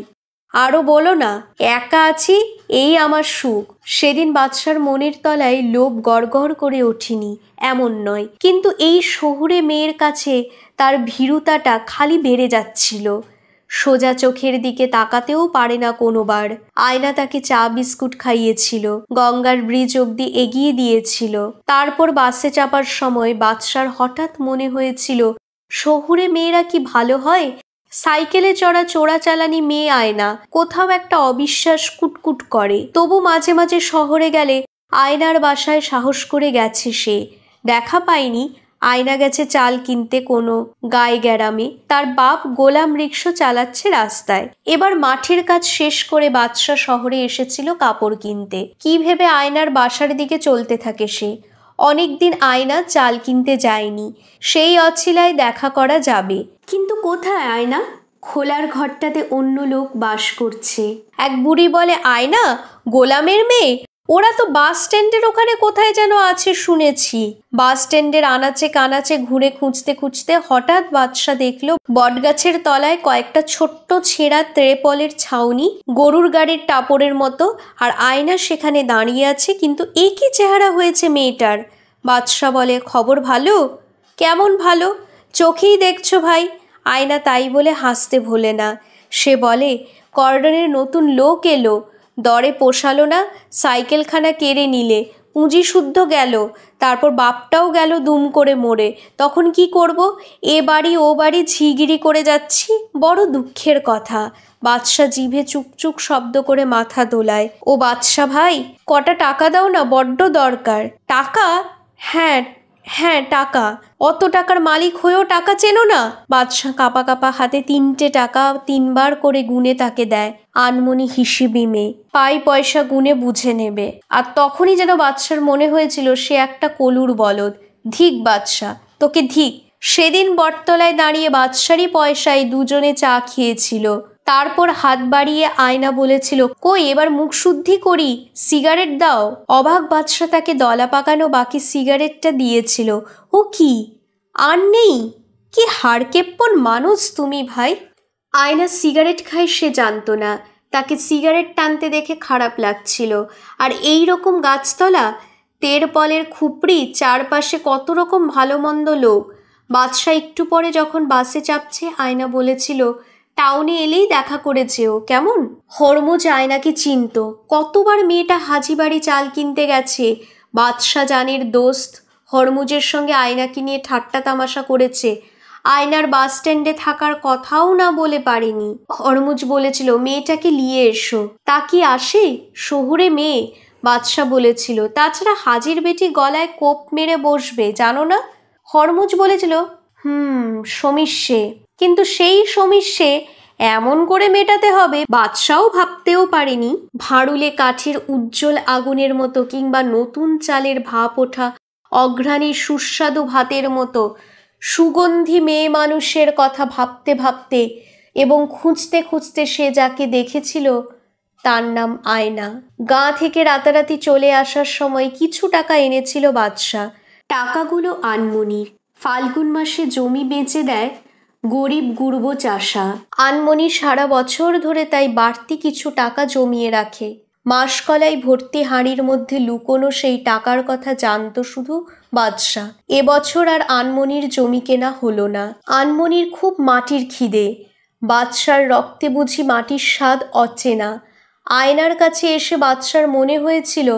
আরও বলো না একা আছি এই আমার সুখ সেদিন বাদশার মনের তলায় লোভ গড়গড় করে ওঠিনি এমন নয় কিন্তু এই শহুরে মেয়ের কাছে তার ভীরুতাটা খালি বেড়ে যাচ্ছিল সোজা চোখের দিকে তাকাতেও পারে না কোনোবার আয়না তাকে চা বিস্কুট খাইয়েছিল গঙ্গার ব্রিজ অব্দি এগিয়ে দিয়েছিল তারপর বাসে চাপার সময় বাদশার হঠাৎ মনে হয়েছিল শহুরে মেয়েরা কি ভালো হয় সাইকেলে চড়া চোরাচালানি মেয়ে আয়না কোথাও একটা অবিশ্বাস কুটকুট করে তবু মাঝে মাঝে শহরে গেলে আয়নার বাসায় সাহস করে গেছে সে দেখা পায়নি আয়না গেছে চাল কিনতে কোনো গায়ে গ্যারামে তার বাপ গোলাম রিক্স চালাচ্ছে রাস্তায় এবার মাঠের কাজ শেষ করে বাদশাহ শহরে এসেছিল কাপড় কিনতে কি ভেবে আয়নার বাসার দিকে চলতে থাকে সে অনেক দিন আয়না চাল কিনতে যায়নি সেই অছিলায় দেখা করা যাবে কিন্তু কোথায় আয়না খোলার ঘরটাতে অন্য লোক বাস করছে এক বুড়ি বলে আয়না গোলামের মেয়ে ওরা তো বাস স্ট্যান্ডের ওখানে কোথায় যেন আছে শুনেছি বাস স্ট্যান্ডের আনাচে কানাচে ঘুরে খুঁজতে খুঁজতে হঠাৎ বাদশা দেখলো বটগাছের তলায় কয়েকটা ছোট্ট ছেঁড়া ত্রেপলের ছাউনি গরুর গাড়ির টাপরের মতো আর আয়না সেখানে দাঁড়িয়ে আছে কিন্তু একই চেহারা হয়েছে মেয়েটার বাদশা বলে খবর ভালো কেমন ভালো চোখেই দেখছো ভাই আয়না তাই বলে হাসতে ভোলে না সে বলে কর্ডনের নতুন লোক এলো দরে পোষালো না সাইকেলখানা কেড়ে নিলে পুঁজি শুদ্ধ গেল তারপর বাপটাও গেল দুম করে মরে তখন কি করব এ বাড়ি ও বাড়ি ঝিগিরি করে যাচ্ছি বড় দুঃখের কথা বাদশা জিভে চুকচুক শব্দ করে মাথা দোলায় ও বাদশা ভাই কটা টাকা দাও না বড্ড দরকার টাকা হ্যাঁ হ্যাঁ টাকা অত টাকার মালিক হয়েও টাকা চেনো না বাদশাহ কাপা কাপা হাতে তিনটে টাকা তিনবার করে গুনে তাকে দেয় আনমনি হিসিবি মেয়ে পাই পয়সা গুনে বুঝে নেবে আর তখনই যেন বাদশার মনে হয়েছিল সে একটা কলুর বলদ ধিক বাদশাহ তোকে ধিক সেদিন বটতলায় দাঁড়িয়ে বাদশারই পয়সায় দুজনে চা খেয়েছিল তারপর হাত বাড়িয়ে আয়না বলেছিল কই এবার মুখ শুদ্ধি করি সিগারেট দাও অবাক বাদশাহ তাকে দলা পাকানো বাকি সিগারেটটা দিয়েছিল ও কি আর নেই কি হাড়কেপ্পন মানুষ তুমি ভাই আয়না সিগারেট খায় সে জানতো না তাকে সিগারেট টানতে দেখে খারাপ লাগছিল আর এই রকম গাছতলা তের পলের খুপড়ি চারপাশে কত রকম ভালো মন্দ লোক বাদশাহ একটু পরে যখন বাসে চাপছে আয়না বলেছিল টাউনে এলেই দেখা করেছে ও কেমন হরমো যায় নাকি চিন্ত কতবার মেয়েটা হাজিবাড়ি চাল কিনতে গেছে বাদশাহ জানের দোস্ত হরমুজের সঙ্গে আয়নাকে নিয়ে ঠাট্টা তামাশা করেছে আয়নার বাস স্ট্যান্ডে থাকার কথাও না বলে পারেনি হরমুজ বলেছিল মেয়েটাকে নিয়ে এসো তা কি আসে শহুরে মেয়ে বাদশাহ বলেছিল তাছাড়া হাজির বেটি গলায় কোপ মেরে বসবে জানো না হরমুজ বলেছিল হুম সে কিন্তু সেই সমীষে এমন করে মেটাতে হবে বাদশাও ভাবতেও পারেনি ভাড়ুলে কাঠের উজ্জ্বল আগুনের মতো কিংবা নতুন চালের ভাপ ওঠা অঘ্রাণী সুস্বাদু ভাতের মতো সুগন্ধি মেয়ে মানুষের কথা ভাবতে ভাবতে এবং খুঁজতে খুঁজতে সে যাকে দেখেছিল তার নাম আয়না গা থেকে রাতারাতি চলে আসার সময় কিছু টাকা এনেছিল বাদশাহ টাকাগুলো আনমনির ফাল্গুন মাসে জমি বেঁচে দেয় গরিব গুরব চাষা আনমনি সারা বছর ধরে তাই বাড়তি কিছু টাকা জমিয়ে রাখে মাসকলাই ভর্তি হাঁড়ির মধ্যে লুকোনো সেই টাকার কথা জানত শুধু বাদশাহ এবছর আর আনমনির জমি কেনা হলো না আনমনির খুব মাটির খিদে বাদশার রক্তে বুঝি মাটির স্বাদ অচেনা আয়নার কাছে এসে বাদশার মনে হয়েছিল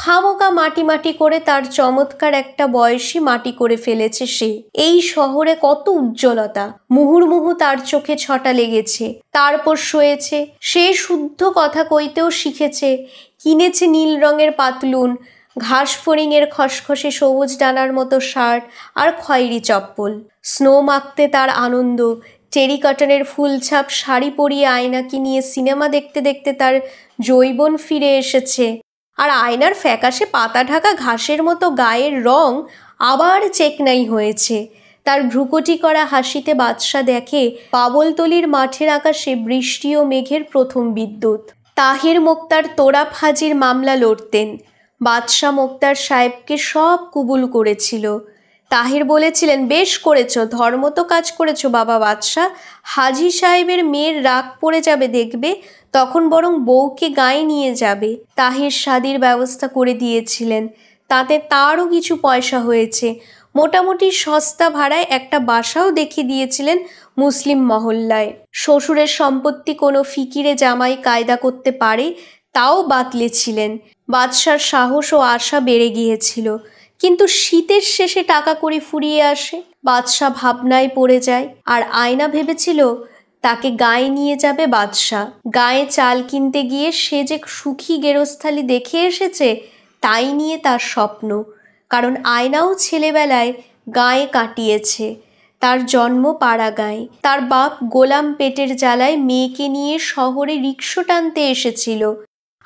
খামোকা মাটি মাটি করে তার চমৎকার একটা বয়সী মাটি করে ফেলেছে সে এই শহরে কত উজ্জ্বলতা মুহুর্মুহু তার চোখে ছটা লেগেছে তারপর শোয়েছে সে শুদ্ধ কথা কইতেও শিখেছে কিনেছে নীল রঙের পাতলুন ঘাস ফড়িংয়ের খসখসে সবুজ ডানার মতো শার্ট আর খয়েরি চপ্পল স্নো মাখতে তার আনন্দ টেরি কটনের ফুলছাপ শাড়ি পরিয়ে আয়নাকে নিয়ে সিনেমা দেখতে দেখতে তার জৈবন ফিরে এসেছে আর আয়নার ফ্যাকাশে পাতা ঢাকা ঘাসের মতো গায়ের রং আবার চেকনাই হয়েছে তার ভ্রুকটি করা হাসিতে বাদশা দেখে পাবলতলির মাঠের আকাশে বৃষ্টি ও মেঘের প্রথম বিদ্যুৎ তাহের মোক্তার তোরা হাজির মামলা লড়তেন বাদশা মোক্তার সাহেবকে সব কুবুল করেছিল তাহির বলেছিলেন বেশ করেছ ধর্ম তো কাজ করেছ বাবা বাদশাহ হাজি সাহেবের মেয়ের রাগ পড়ে যাবে দেখবে তখন বরং বউকে গায়ে নিয়ে যাবে তাহির সাদির ব্যবস্থা করে দিয়েছিলেন তাতে তারও কিছু পয়সা হয়েছে মোটামুটি সস্তা ভাড়ায় একটা বাসাও দেখিয়ে দিয়েছিলেন মুসলিম মহল্লায় শ্বশুরের সম্পত্তি কোনো ফিকিরে জামাই কায়দা করতে পারে তাও বাতলেছিলেন বাদশার সাহস ও আশা বেড়ে গিয়েছিল কিন্তু শীতের শেষে টাকা করে ফুরিয়ে আসে বাদশাহ ভাবনায় পড়ে যায় আর আয়না ভেবেছিল তাকে গায়ে নিয়ে যাবে বাদশাহ গায়ে চাল কিনতে গিয়ে সে যে সুখী গেরস্থালি দেখে এসেছে তাই নিয়ে তার স্বপ্ন কারণ আয়নাও ছেলেবেলায় গায়ে কাটিয়েছে তার জন্ম পাড়া গায়ে তার বাপ গোলাম পেটের জ্বালায় মেয়েকে নিয়ে শহরে রিক্সো টানতে এসেছিল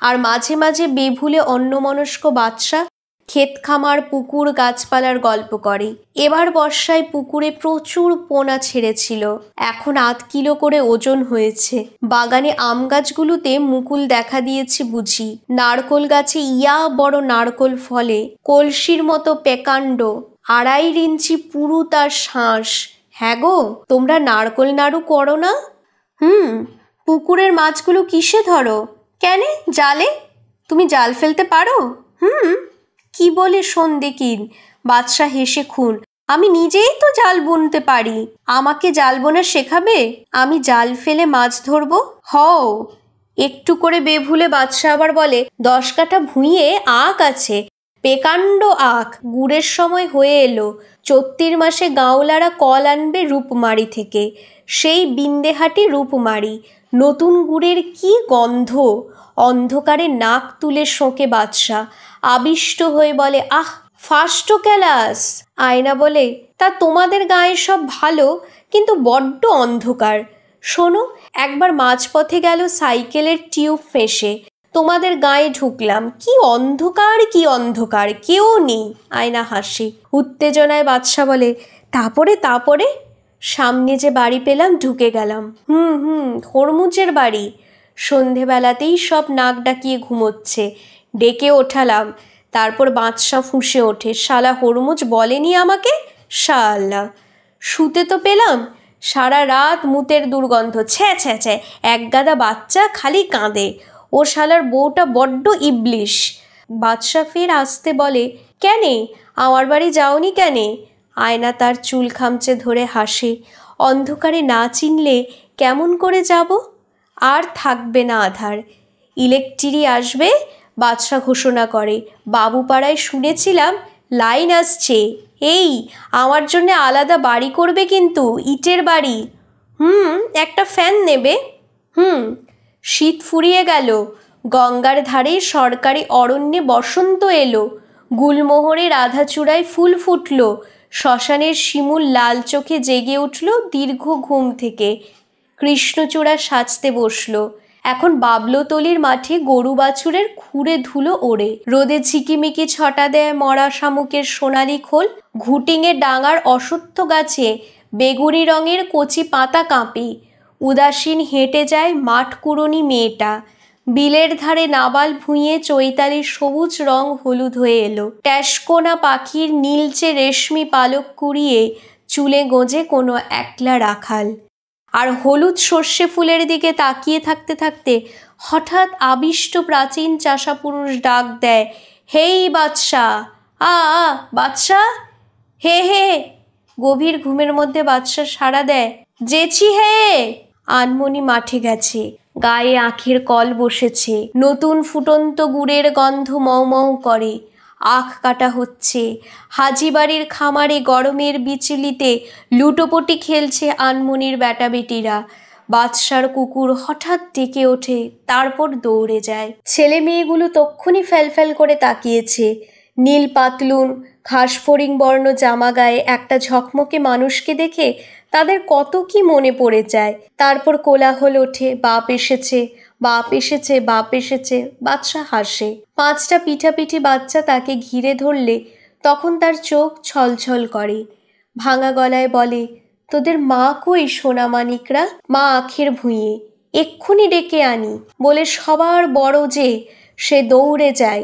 আর মাঝে মাঝে বেভুলে অন্যমনস্ক বাদশাহ ক্ষেত খামার পুকুর গাছপালার গল্প করে এবার বর্ষায় পুকুরে প্রচুর পোনা ছেড়েছিল এখন আধ কিলো করে ওজন হয়েছে বাগানে আম গাছগুলোতে মুকুল দেখা দিয়েছে বুঝি নারকোল গাছে ইয়া বড় নারকোল ফলে কলসির মতো পেকাণ্ড আড়াই ইঞ্চি পুরু তার শ্বাস হ্যাঁ গো তোমরা নারকোল নাড়ু করো না হুম পুকুরের মাছগুলো কিসে ধরো কেনে জালে তুমি জাল ফেলতে পারো হুম কি বলে শোন দেখিন বাদশাহ হেসে খুন আমি নিজেই তো জাল বুনতে পারি আমাকে জাল বোনা শেখাবে আমি জাল ফেলে মাছ ধরব হও একটু করে বেভুলে বাদশাহ আবার বলে দশ কাটা ভুঁইয়ে আখ আছে পেকাণ্ড আখ গুড়ের সময় হয়ে এলো চত্তির মাসে গাঁওলারা কল আনবে রূপমারি থেকে সেই বিন্দেহাটি রূপমারি নতুন গুড়ের কি গন্ধ অন্ধকারে নাক তুলে শোঁকে বাদশাহ আবিষ্ট হয়ে বলে আহ ফার্স্ট ক্যালাস আয়না বলে তা তোমাদের গায়ে সব ভালো কিন্তু বড্ড অন্ধকার শোনো একবার মাঝপথে গেল সাইকেলের টিউব ফেসে তোমাদের গায়ে ঢুকলাম কি অন্ধকার কি অন্ধকার কেউ নেই আয়না হাসি উত্তেজনায় বাদশা বলে তারপরে তারপরে সামনে যে বাড়ি পেলাম ঢুকে গেলাম হুম হুম হরমুজের বাড়ি সন্ধেবেলাতেই সব নাক ডাকিয়ে ঘুমোচ্ছে ডেকে ওঠালাম তারপর বাদশা ফুঁসে ওঠে শালা হরমুজ বলেনি আমাকে শালা শুতে তো পেলাম সারা রাত মুতের দুর্গন্ধ ছ্যা ছ্যা ছ্যা একগাদা বাচ্চা খালি কাঁদে ও শালার বউটা বড্ড ইবলিশ বাদশা ফের আসতে বলে কেনে আমার বাড়ি যাওনি কেনে আয়না তার চুল খামচে ধরে হাসে অন্ধকারে না চিনলে কেমন করে যাব আর থাকবে না আধার ইলেকট্রি আসবে বাদশা ঘোষণা করে বাবুপাড়ায় শুনেছিলাম লাইন আসছে এই আমার জন্য আলাদা বাড়ি করবে কিন্তু ইটের বাড়ি হুম একটা ফ্যান নেবে হুম শীত ফুরিয়ে গেল গঙ্গার ধারে সরকারি অরণ্যে বসন্ত এলো গুলমোহরে রাধাচূড়ায় ফুল ফুটল শ্মশানের শিমুল লাল চোখে জেগে উঠল দীর্ঘ ঘুম থেকে কৃষ্ণচূড়া সাজতে বসলো এখন বাবলোতলির মাঠে গরু বাছুরের খুঁড়ে ধুলো ওড়ে রোদে ঝিকিমিকি ছটা দেয় মরা শামুকের সোনালি খোল ঘুটিংয়ে ডাঙার অসত্য গাছে বেগুনি রঙের কচি পাতা কাঁপে উদাসীন হেঁটে যায় মাঠ কুড়নি মেয়েটা বিলের ধারে নাবাল ভুঁইয়ে চৈতালির সবুজ রং হলুদ হয়ে এলো ট্যাসকোনা পাখির নীলচে রেশমি পালক কুড়িয়ে চুলে গোঁজে কোনো একলা রাখাল আর হলুদ সর্ষে ফুলের দিকে তাকিয়ে থাকতে থাকতে হঠাৎ আবিষ্ট প্রাচীন চাষা পুরুষ ডাক দেয় হেই বাদশাহ আ বাদশা বাদশাহ হে হে গভীর ঘুমের মধ্যে বাদশাহ সাড়া দেয় জেছি হে আনমনি মাঠে গেছে গায়ে আখের কল বসেছে নতুন ফুটন্ত গুড়ের গন্ধ মৌ করে আখ কাটা হচ্ছে হাজিবাড়ির খামারে গরমের বিচলিতে লুটোপটি খেলছে আনমনির বেটাবেটিরা বাদশার কুকুর হঠাৎ ডেকে ওঠে তারপর দৌড়ে যায় ছেলে মেয়েগুলো তক্ষুনি ফ্যালফ্যাল করে তাকিয়েছে নীল পাতলুন ঘাসফড়িং বর্ণ জামা গায়ে একটা ঝকমকে মানুষকে দেখে তাদের কত কি মনে পড়ে যায় তারপর কোলাহল ওঠে বাপ এসেছে বাপ এসেছে বাপ এসেছে বাদশা হাসে পাঁচটা পিঠাপিঠি বাচ্চা তাকে ঘিরে ধরলে তখন তার চোখ ছলছল করে ভাঙা গলায় বলে তোদের মা কই সোনামানিকরা মা আখের ভুঁইয়ে এক্ষুনি ডেকে আনি বলে সবার বড় যে সে দৌড়ে যায়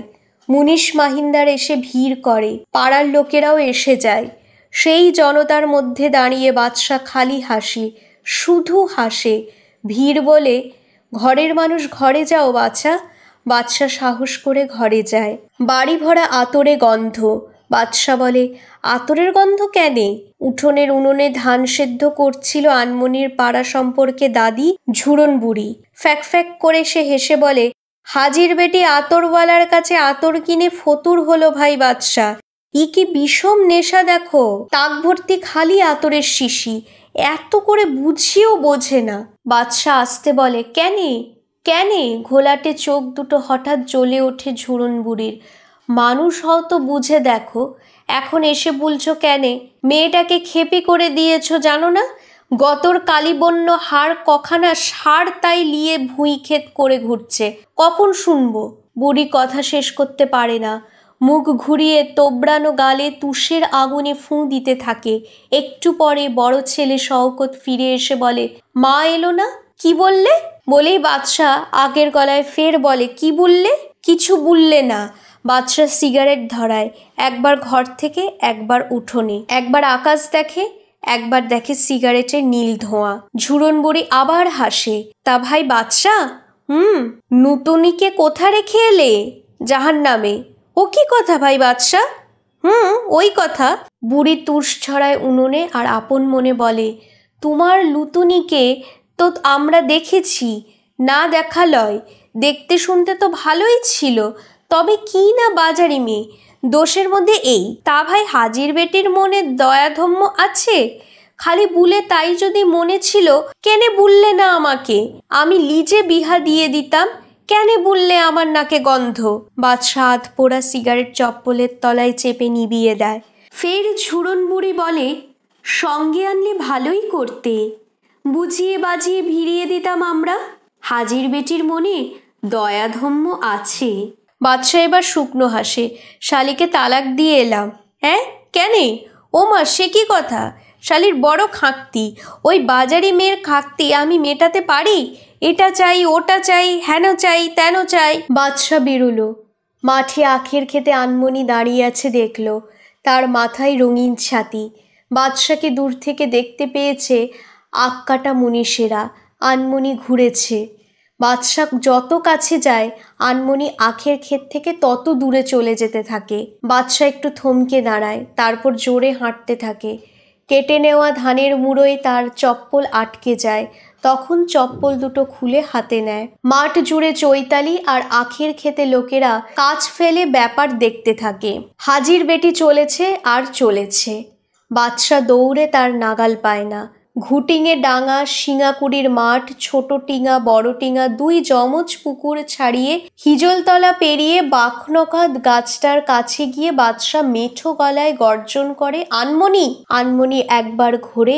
মুনিশ মাহিন্দার এসে ভিড় করে পাড়ার লোকেরাও এসে যায় সেই জনতার মধ্যে দাঁড়িয়ে বাদশা খালি হাসি শুধু হাসে ভিড় বলে ঘরের মানুষ ঘরে যাও বাচ্চা বাদশা সাহস করে ঘরে যায় বাড়ি ভরা আতরে গন্ধ বাদশা বলে আতরের গন্ধ কেনে উঠোনের উনুনে ধান সেদ্ধ করছিল আনমনির পাড়া সম্পর্কে দাদি ঝুরন বুড়ি ফ্যাক ফ্যাক করে সে হেসে বলে হাজির বেটি আতরওয়ালার কাছে আতর কিনে ফতুর হলো ভাই বাদশা ই কি বিষম নেশা দেখো তাক ভর্তি খালি আতরের শিশি এত করে বুঝিয়েও বোঝে না বাদশাহ আসতে বলে কেনে কেনে ঘোলাটে চোখ দুটো হঠাৎ জ্বলে ওঠে ঝুড়ন বুড়ির মানুষ হও তো বুঝে দেখো এখন এসে বলছো কেনে মেয়েটাকে খেপি করে দিয়েছো জানো না গতর কালীবন্য হাড় কখানা সার তাই লিয়ে ভুঁই ক্ষেত করে ঘুরছে কখন শুনবো বুড়ি কথা শেষ করতে পারে না মুখ ঘুরিয়ে তোবড়ানো গালে তুষের আগুনে ফুঁ দিতে থাকে একটু পরে বড় ছেলে শওকত ফিরে এসে বলে মা এলো না কি বললে বলেই বাদশাহ আগের গলায় ফের বলে কি বললে কিছু বললে না বাদশাহ সিগারেট ধরায় একবার ঘর থেকে একবার উঠোনে একবার আকাশ দেখে একবার দেখে সিগারেটের নীল ধোঁয়া ঝুরন বুড়ি আবার হাসে তা ভাই বাদশাহ হুম নুতনিকে কোথা রেখে এলে জাহান নামে ও কি কথা ভাই বাদশাহ হুম ওই কথা বুড়ি তুষ ছড়ায় উনুনে আর আপন মনে বলে তোমার লুতুনিকে তো আমরা দেখেছি না দেখা লয় দেখতে শুনতে তো ভালোই ছিল তবে কি না বাজারি মেয়ে দোষের মধ্যে এই তা ভাই হাজির বেটির মনে দয়াধম্য আছে খালি বুলে তাই যদি মনে ছিল কেনে বুললে না আমাকে আমি লিজে বিহা দিয়ে দিতাম কেনে বললে আমার নাকে গন্ধ বাদশাহ হাত পোড়া সিগারেট চপ্পলের তলায় চেপে নিবিয়ে দেয় ফের ঝুড়ন বুড়ি বলে সঙ্গে আনলে ভালোই করতে বুঝিয়ে বাজিয়ে ভিড়িয়ে দিতাম আমরা হাজির বেটির মনে দয়াধম্য আছে বাদশাহ এবার শুকনো হাসে শালিকে তালাক দিয়ে এলাম হ্যাঁ কেনে ও মা সে কি কথা শালির বড় খাঁকতি ওই বাজারি মেয়ের খাঁকতি আমি মেটাতে পারি এটা চাই ওটা চাই হেন চাই তেন চাই বাদশা বেরুলো মাঠে আখের খেতে আনমনি দাঁড়িয়ে আছে দেখল তার মাথায় রঙিন ছাতি বাদশাকে দূর থেকে দেখতে পেয়েছে আক্কাটা মুনিশেরা আনমনি ঘুরেছে বাদশাহ যত কাছে যায় আনমনি আখের ক্ষেত থেকে তত দূরে চলে যেতে থাকে বাদশাহ একটু থমকে দাঁড়ায় তারপর জোরে হাঁটতে থাকে কেটে নেওয়া ধানের মুড়োয় তার চপ্পল আটকে যায় তখন চপ্পল দুটো খুলে হাতে নেয় মাঠ জুড়ে চৈতালি আর আখের খেতে লোকেরা কাজ ফেলে ব্যাপার দেখতে থাকে হাজির বেটি চলেছে আর চলেছে বাদশা দৌড়ে তার নাগাল পায় না ঘুটিঙে ডাঙা শিঙাকুড়ির মাঠ ছোট টিঙা বড় টিঙা দুই যমজ পুকুর ছাড়িয়ে হিজলতলা পেরিয়ে বাখনকা গাছটার কাছে গিয়ে বাদশা মেঠো গলায় গর্জন করে আনমনি আনমনি একবার ঘোরে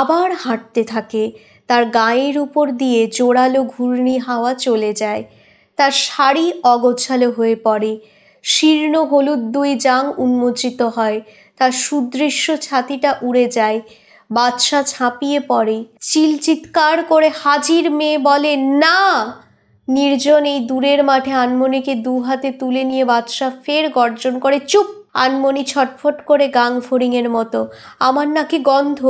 আবার হাঁটতে থাকে তার গায়ের উপর দিয়ে জোরালো ঘূর্ণি হাওয়া চলে যায় তার শাড়ি অগোছালো হয়ে পড়ে শীর্ণ হলুদ দুই জাং উন্মোচিত হয় তার সুদৃশ্য ছাতিটা উড়ে যায় বাদশা ছাপিয়ে পড়ে চিল চিৎকার করে হাজির মেয়ে বলে না নির্জন এই দূরের মাঠে আনমনিকে দু হাতে তুলে নিয়ে বাদশাহ ফের গর্জন করে চুপ আনমনি ছটফট করে গাং ফড়িংয়ের মতো আমার নাকি গন্ধ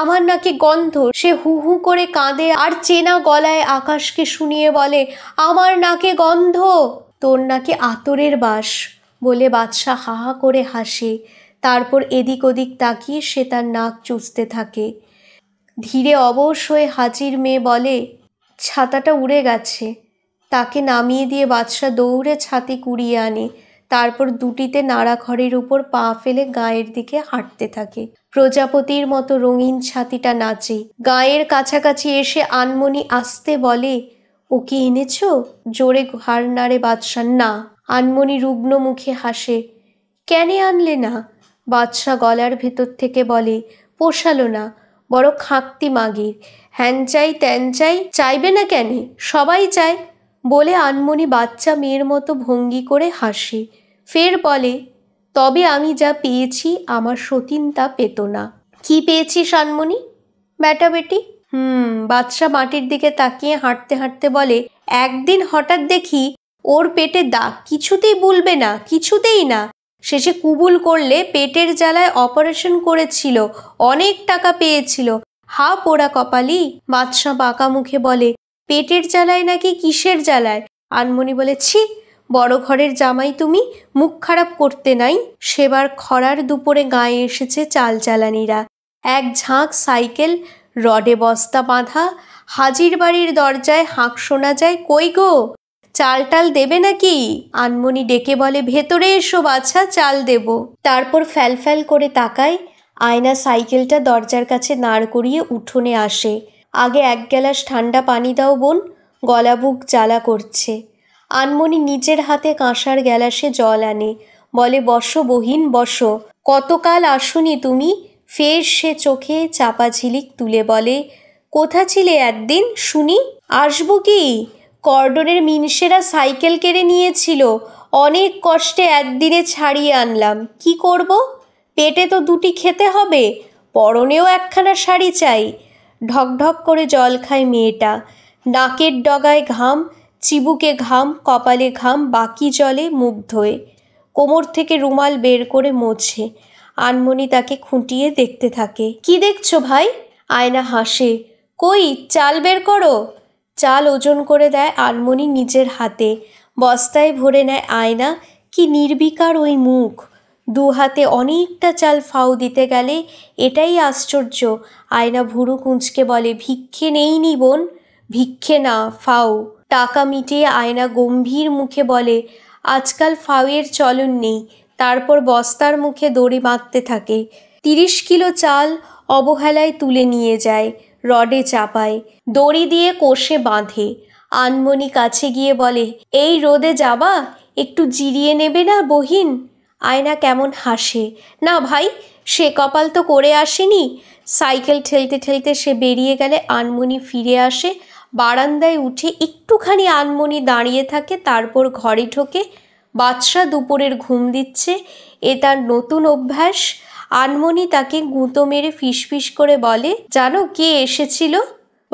আমার নাকি গন্ধ সে হু হু করে কাঁদে আর চেনা গলায় আকাশকে শুনিয়ে বলে আমার নাকে গন্ধ তোর নাকি আতরের বাস বলে বাদশাহ হাহা করে হাসে তারপর এদিক ওদিক তাকিয়ে সে তার নাক চুষতে থাকে ধীরে অবশ হয়ে হাজির মেয়ে বলে ছাতাটা উড়ে গেছে তাকে নামিয়ে দিয়ে বাদশাহ দৌড়ে ছাতি কুড়িয়ে আনে তারপর দুটিতে ঘরের উপর পা ফেলে গায়ের দিকে হাঁটতে থাকে প্রজাপতির মতো রঙিন ছাতিটা নাচে গায়ের কাছাকাছি এসে আনমনি আসতে বলে ও কি এনেছ জোরে ঘাড় নাড়ে বাদশাহ না আনমনি রুগ্ন মুখে হাসে কেনে আনলে না বাদশাহ গলার ভেতর থেকে বলে পোষালো না বড় খাঁকতি মাগির হ্যান চাই ত্যান চাই চাইবে না কেনে সবাই চায় বলে আনমনি বাচ্চা মেয়ের মতো ভঙ্গি করে হাসে ফের বলে তবে আমি যা পেয়েছি আমার সতীন তা পেত না কি পেয়েছি শানমণি ব্যাটা বেটি হুম বাদশা মাটির দিকে তাকিয়ে হাঁটতে হাঁটতে বলে একদিন হঠাৎ দেখি ওর পেটে দাগ কিছুতেই বলবে না কিছুতেই না শেষে কুবুল করলে পেটের জ্বালায় অপারেশন করেছিল অনেক টাকা পেয়েছিল হা পোড়া কপালি বাদশা বাঁকা মুখে বলে পেটের জ্বালায় নাকি কিসের জ্বালায় আনমনি বলে ছি বড় ঘরের জামাই তুমি মুখ খারাপ করতে নাই সেবার খরার দুপুরে গায়ে এসেছে চাল চালানিরা এক ঝাঁক সাইকেল রডে বস্তা বাঁধা হাজির বাড়ির দরজায় হাঁক শোনা যায় কই গো চাল টাল দেবে নাকি আনমনি ডেকে বলে ভেতরে এসো বাছা চাল দেব তারপর ফ্যালফ্যাল করে তাকায় আয়না সাইকেলটা দরজার কাছে নাড় করিয়ে উঠোনে আসে আগে এক গ্যালাস ঠান্ডা পানি দাও বোন গলা বুক জ্বালা করছে আনমনি নিজের হাতে কাঁসার গ্যালাসে জল আনে বলে বসো বহিন বসো কতকাল আসুনি তুমি ফের সে চোখে চাপা ঝিলিক তুলে বলে কোথা ছিলে একদিন শুনি আসবো কি কর্ডনের মিনসেরা সাইকেল কেড়ে নিয়েছিল অনেক কষ্টে একদিনে ছাড়িয়ে আনলাম কি করব। পেটে তো দুটি খেতে হবে পরনেও একখানা শাড়ি চাই ঢকঢক করে জল খায় মেয়েটা নাকের ডগায় ঘাম চিবুকে ঘাম কপালে ঘাম বাকি জলে মুখ ধোয়ে কোমর থেকে রুমাল বের করে মোছে আনমনি তাকে খুঁটিয়ে দেখতে থাকে কি দেখছো ভাই আয়না হাসে কই চাল বের করো চাল ওজন করে দেয় আনমনি নিজের হাতে বস্তায় ভরে নেয় আয়না কি নির্বিকার ওই মুখ দু হাতে অনেকটা চাল ফাউ দিতে গেলে এটাই আশ্চর্য আয়না ভুরু কুঁচকে বলে ভিক্ষে নেই নি বোন ভিক্ষে না ফাউ টাকা মিটিয়ে আয়না গম্ভীর মুখে বলে আজকাল ফাউয়ের চলন নেই তারপর বস্তার মুখে দড়ি বাঁধতে থাকে তিরিশ কিলো চাল অবহেলায় তুলে নিয়ে যায় রডে চাপায় দড়ি দিয়ে কোষে বাঁধে আনমনি কাছে গিয়ে বলে এই রোদে যাবা একটু জিরিয়ে নেবে না বহিন আয়না কেমন হাসে না ভাই সে কপাল তো করে আসেনি সাইকেল ঠেলতে ঠেলতে সে বেরিয়ে গেলে আনমনি ফিরে আসে বারান্দায় উঠে একটুখানি আনমনি দাঁড়িয়ে থাকে তারপর ঘরে ঢোকে বাদশা দুপুরের ঘুম দিচ্ছে এ তার নতুন অভ্যাস আনমনি তাকে গুঁতো মেরে ফিসফিস করে বলে জানো কে এসেছিল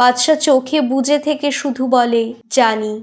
বাদশা চোখে বুঝে থেকে শুধু বলে জানি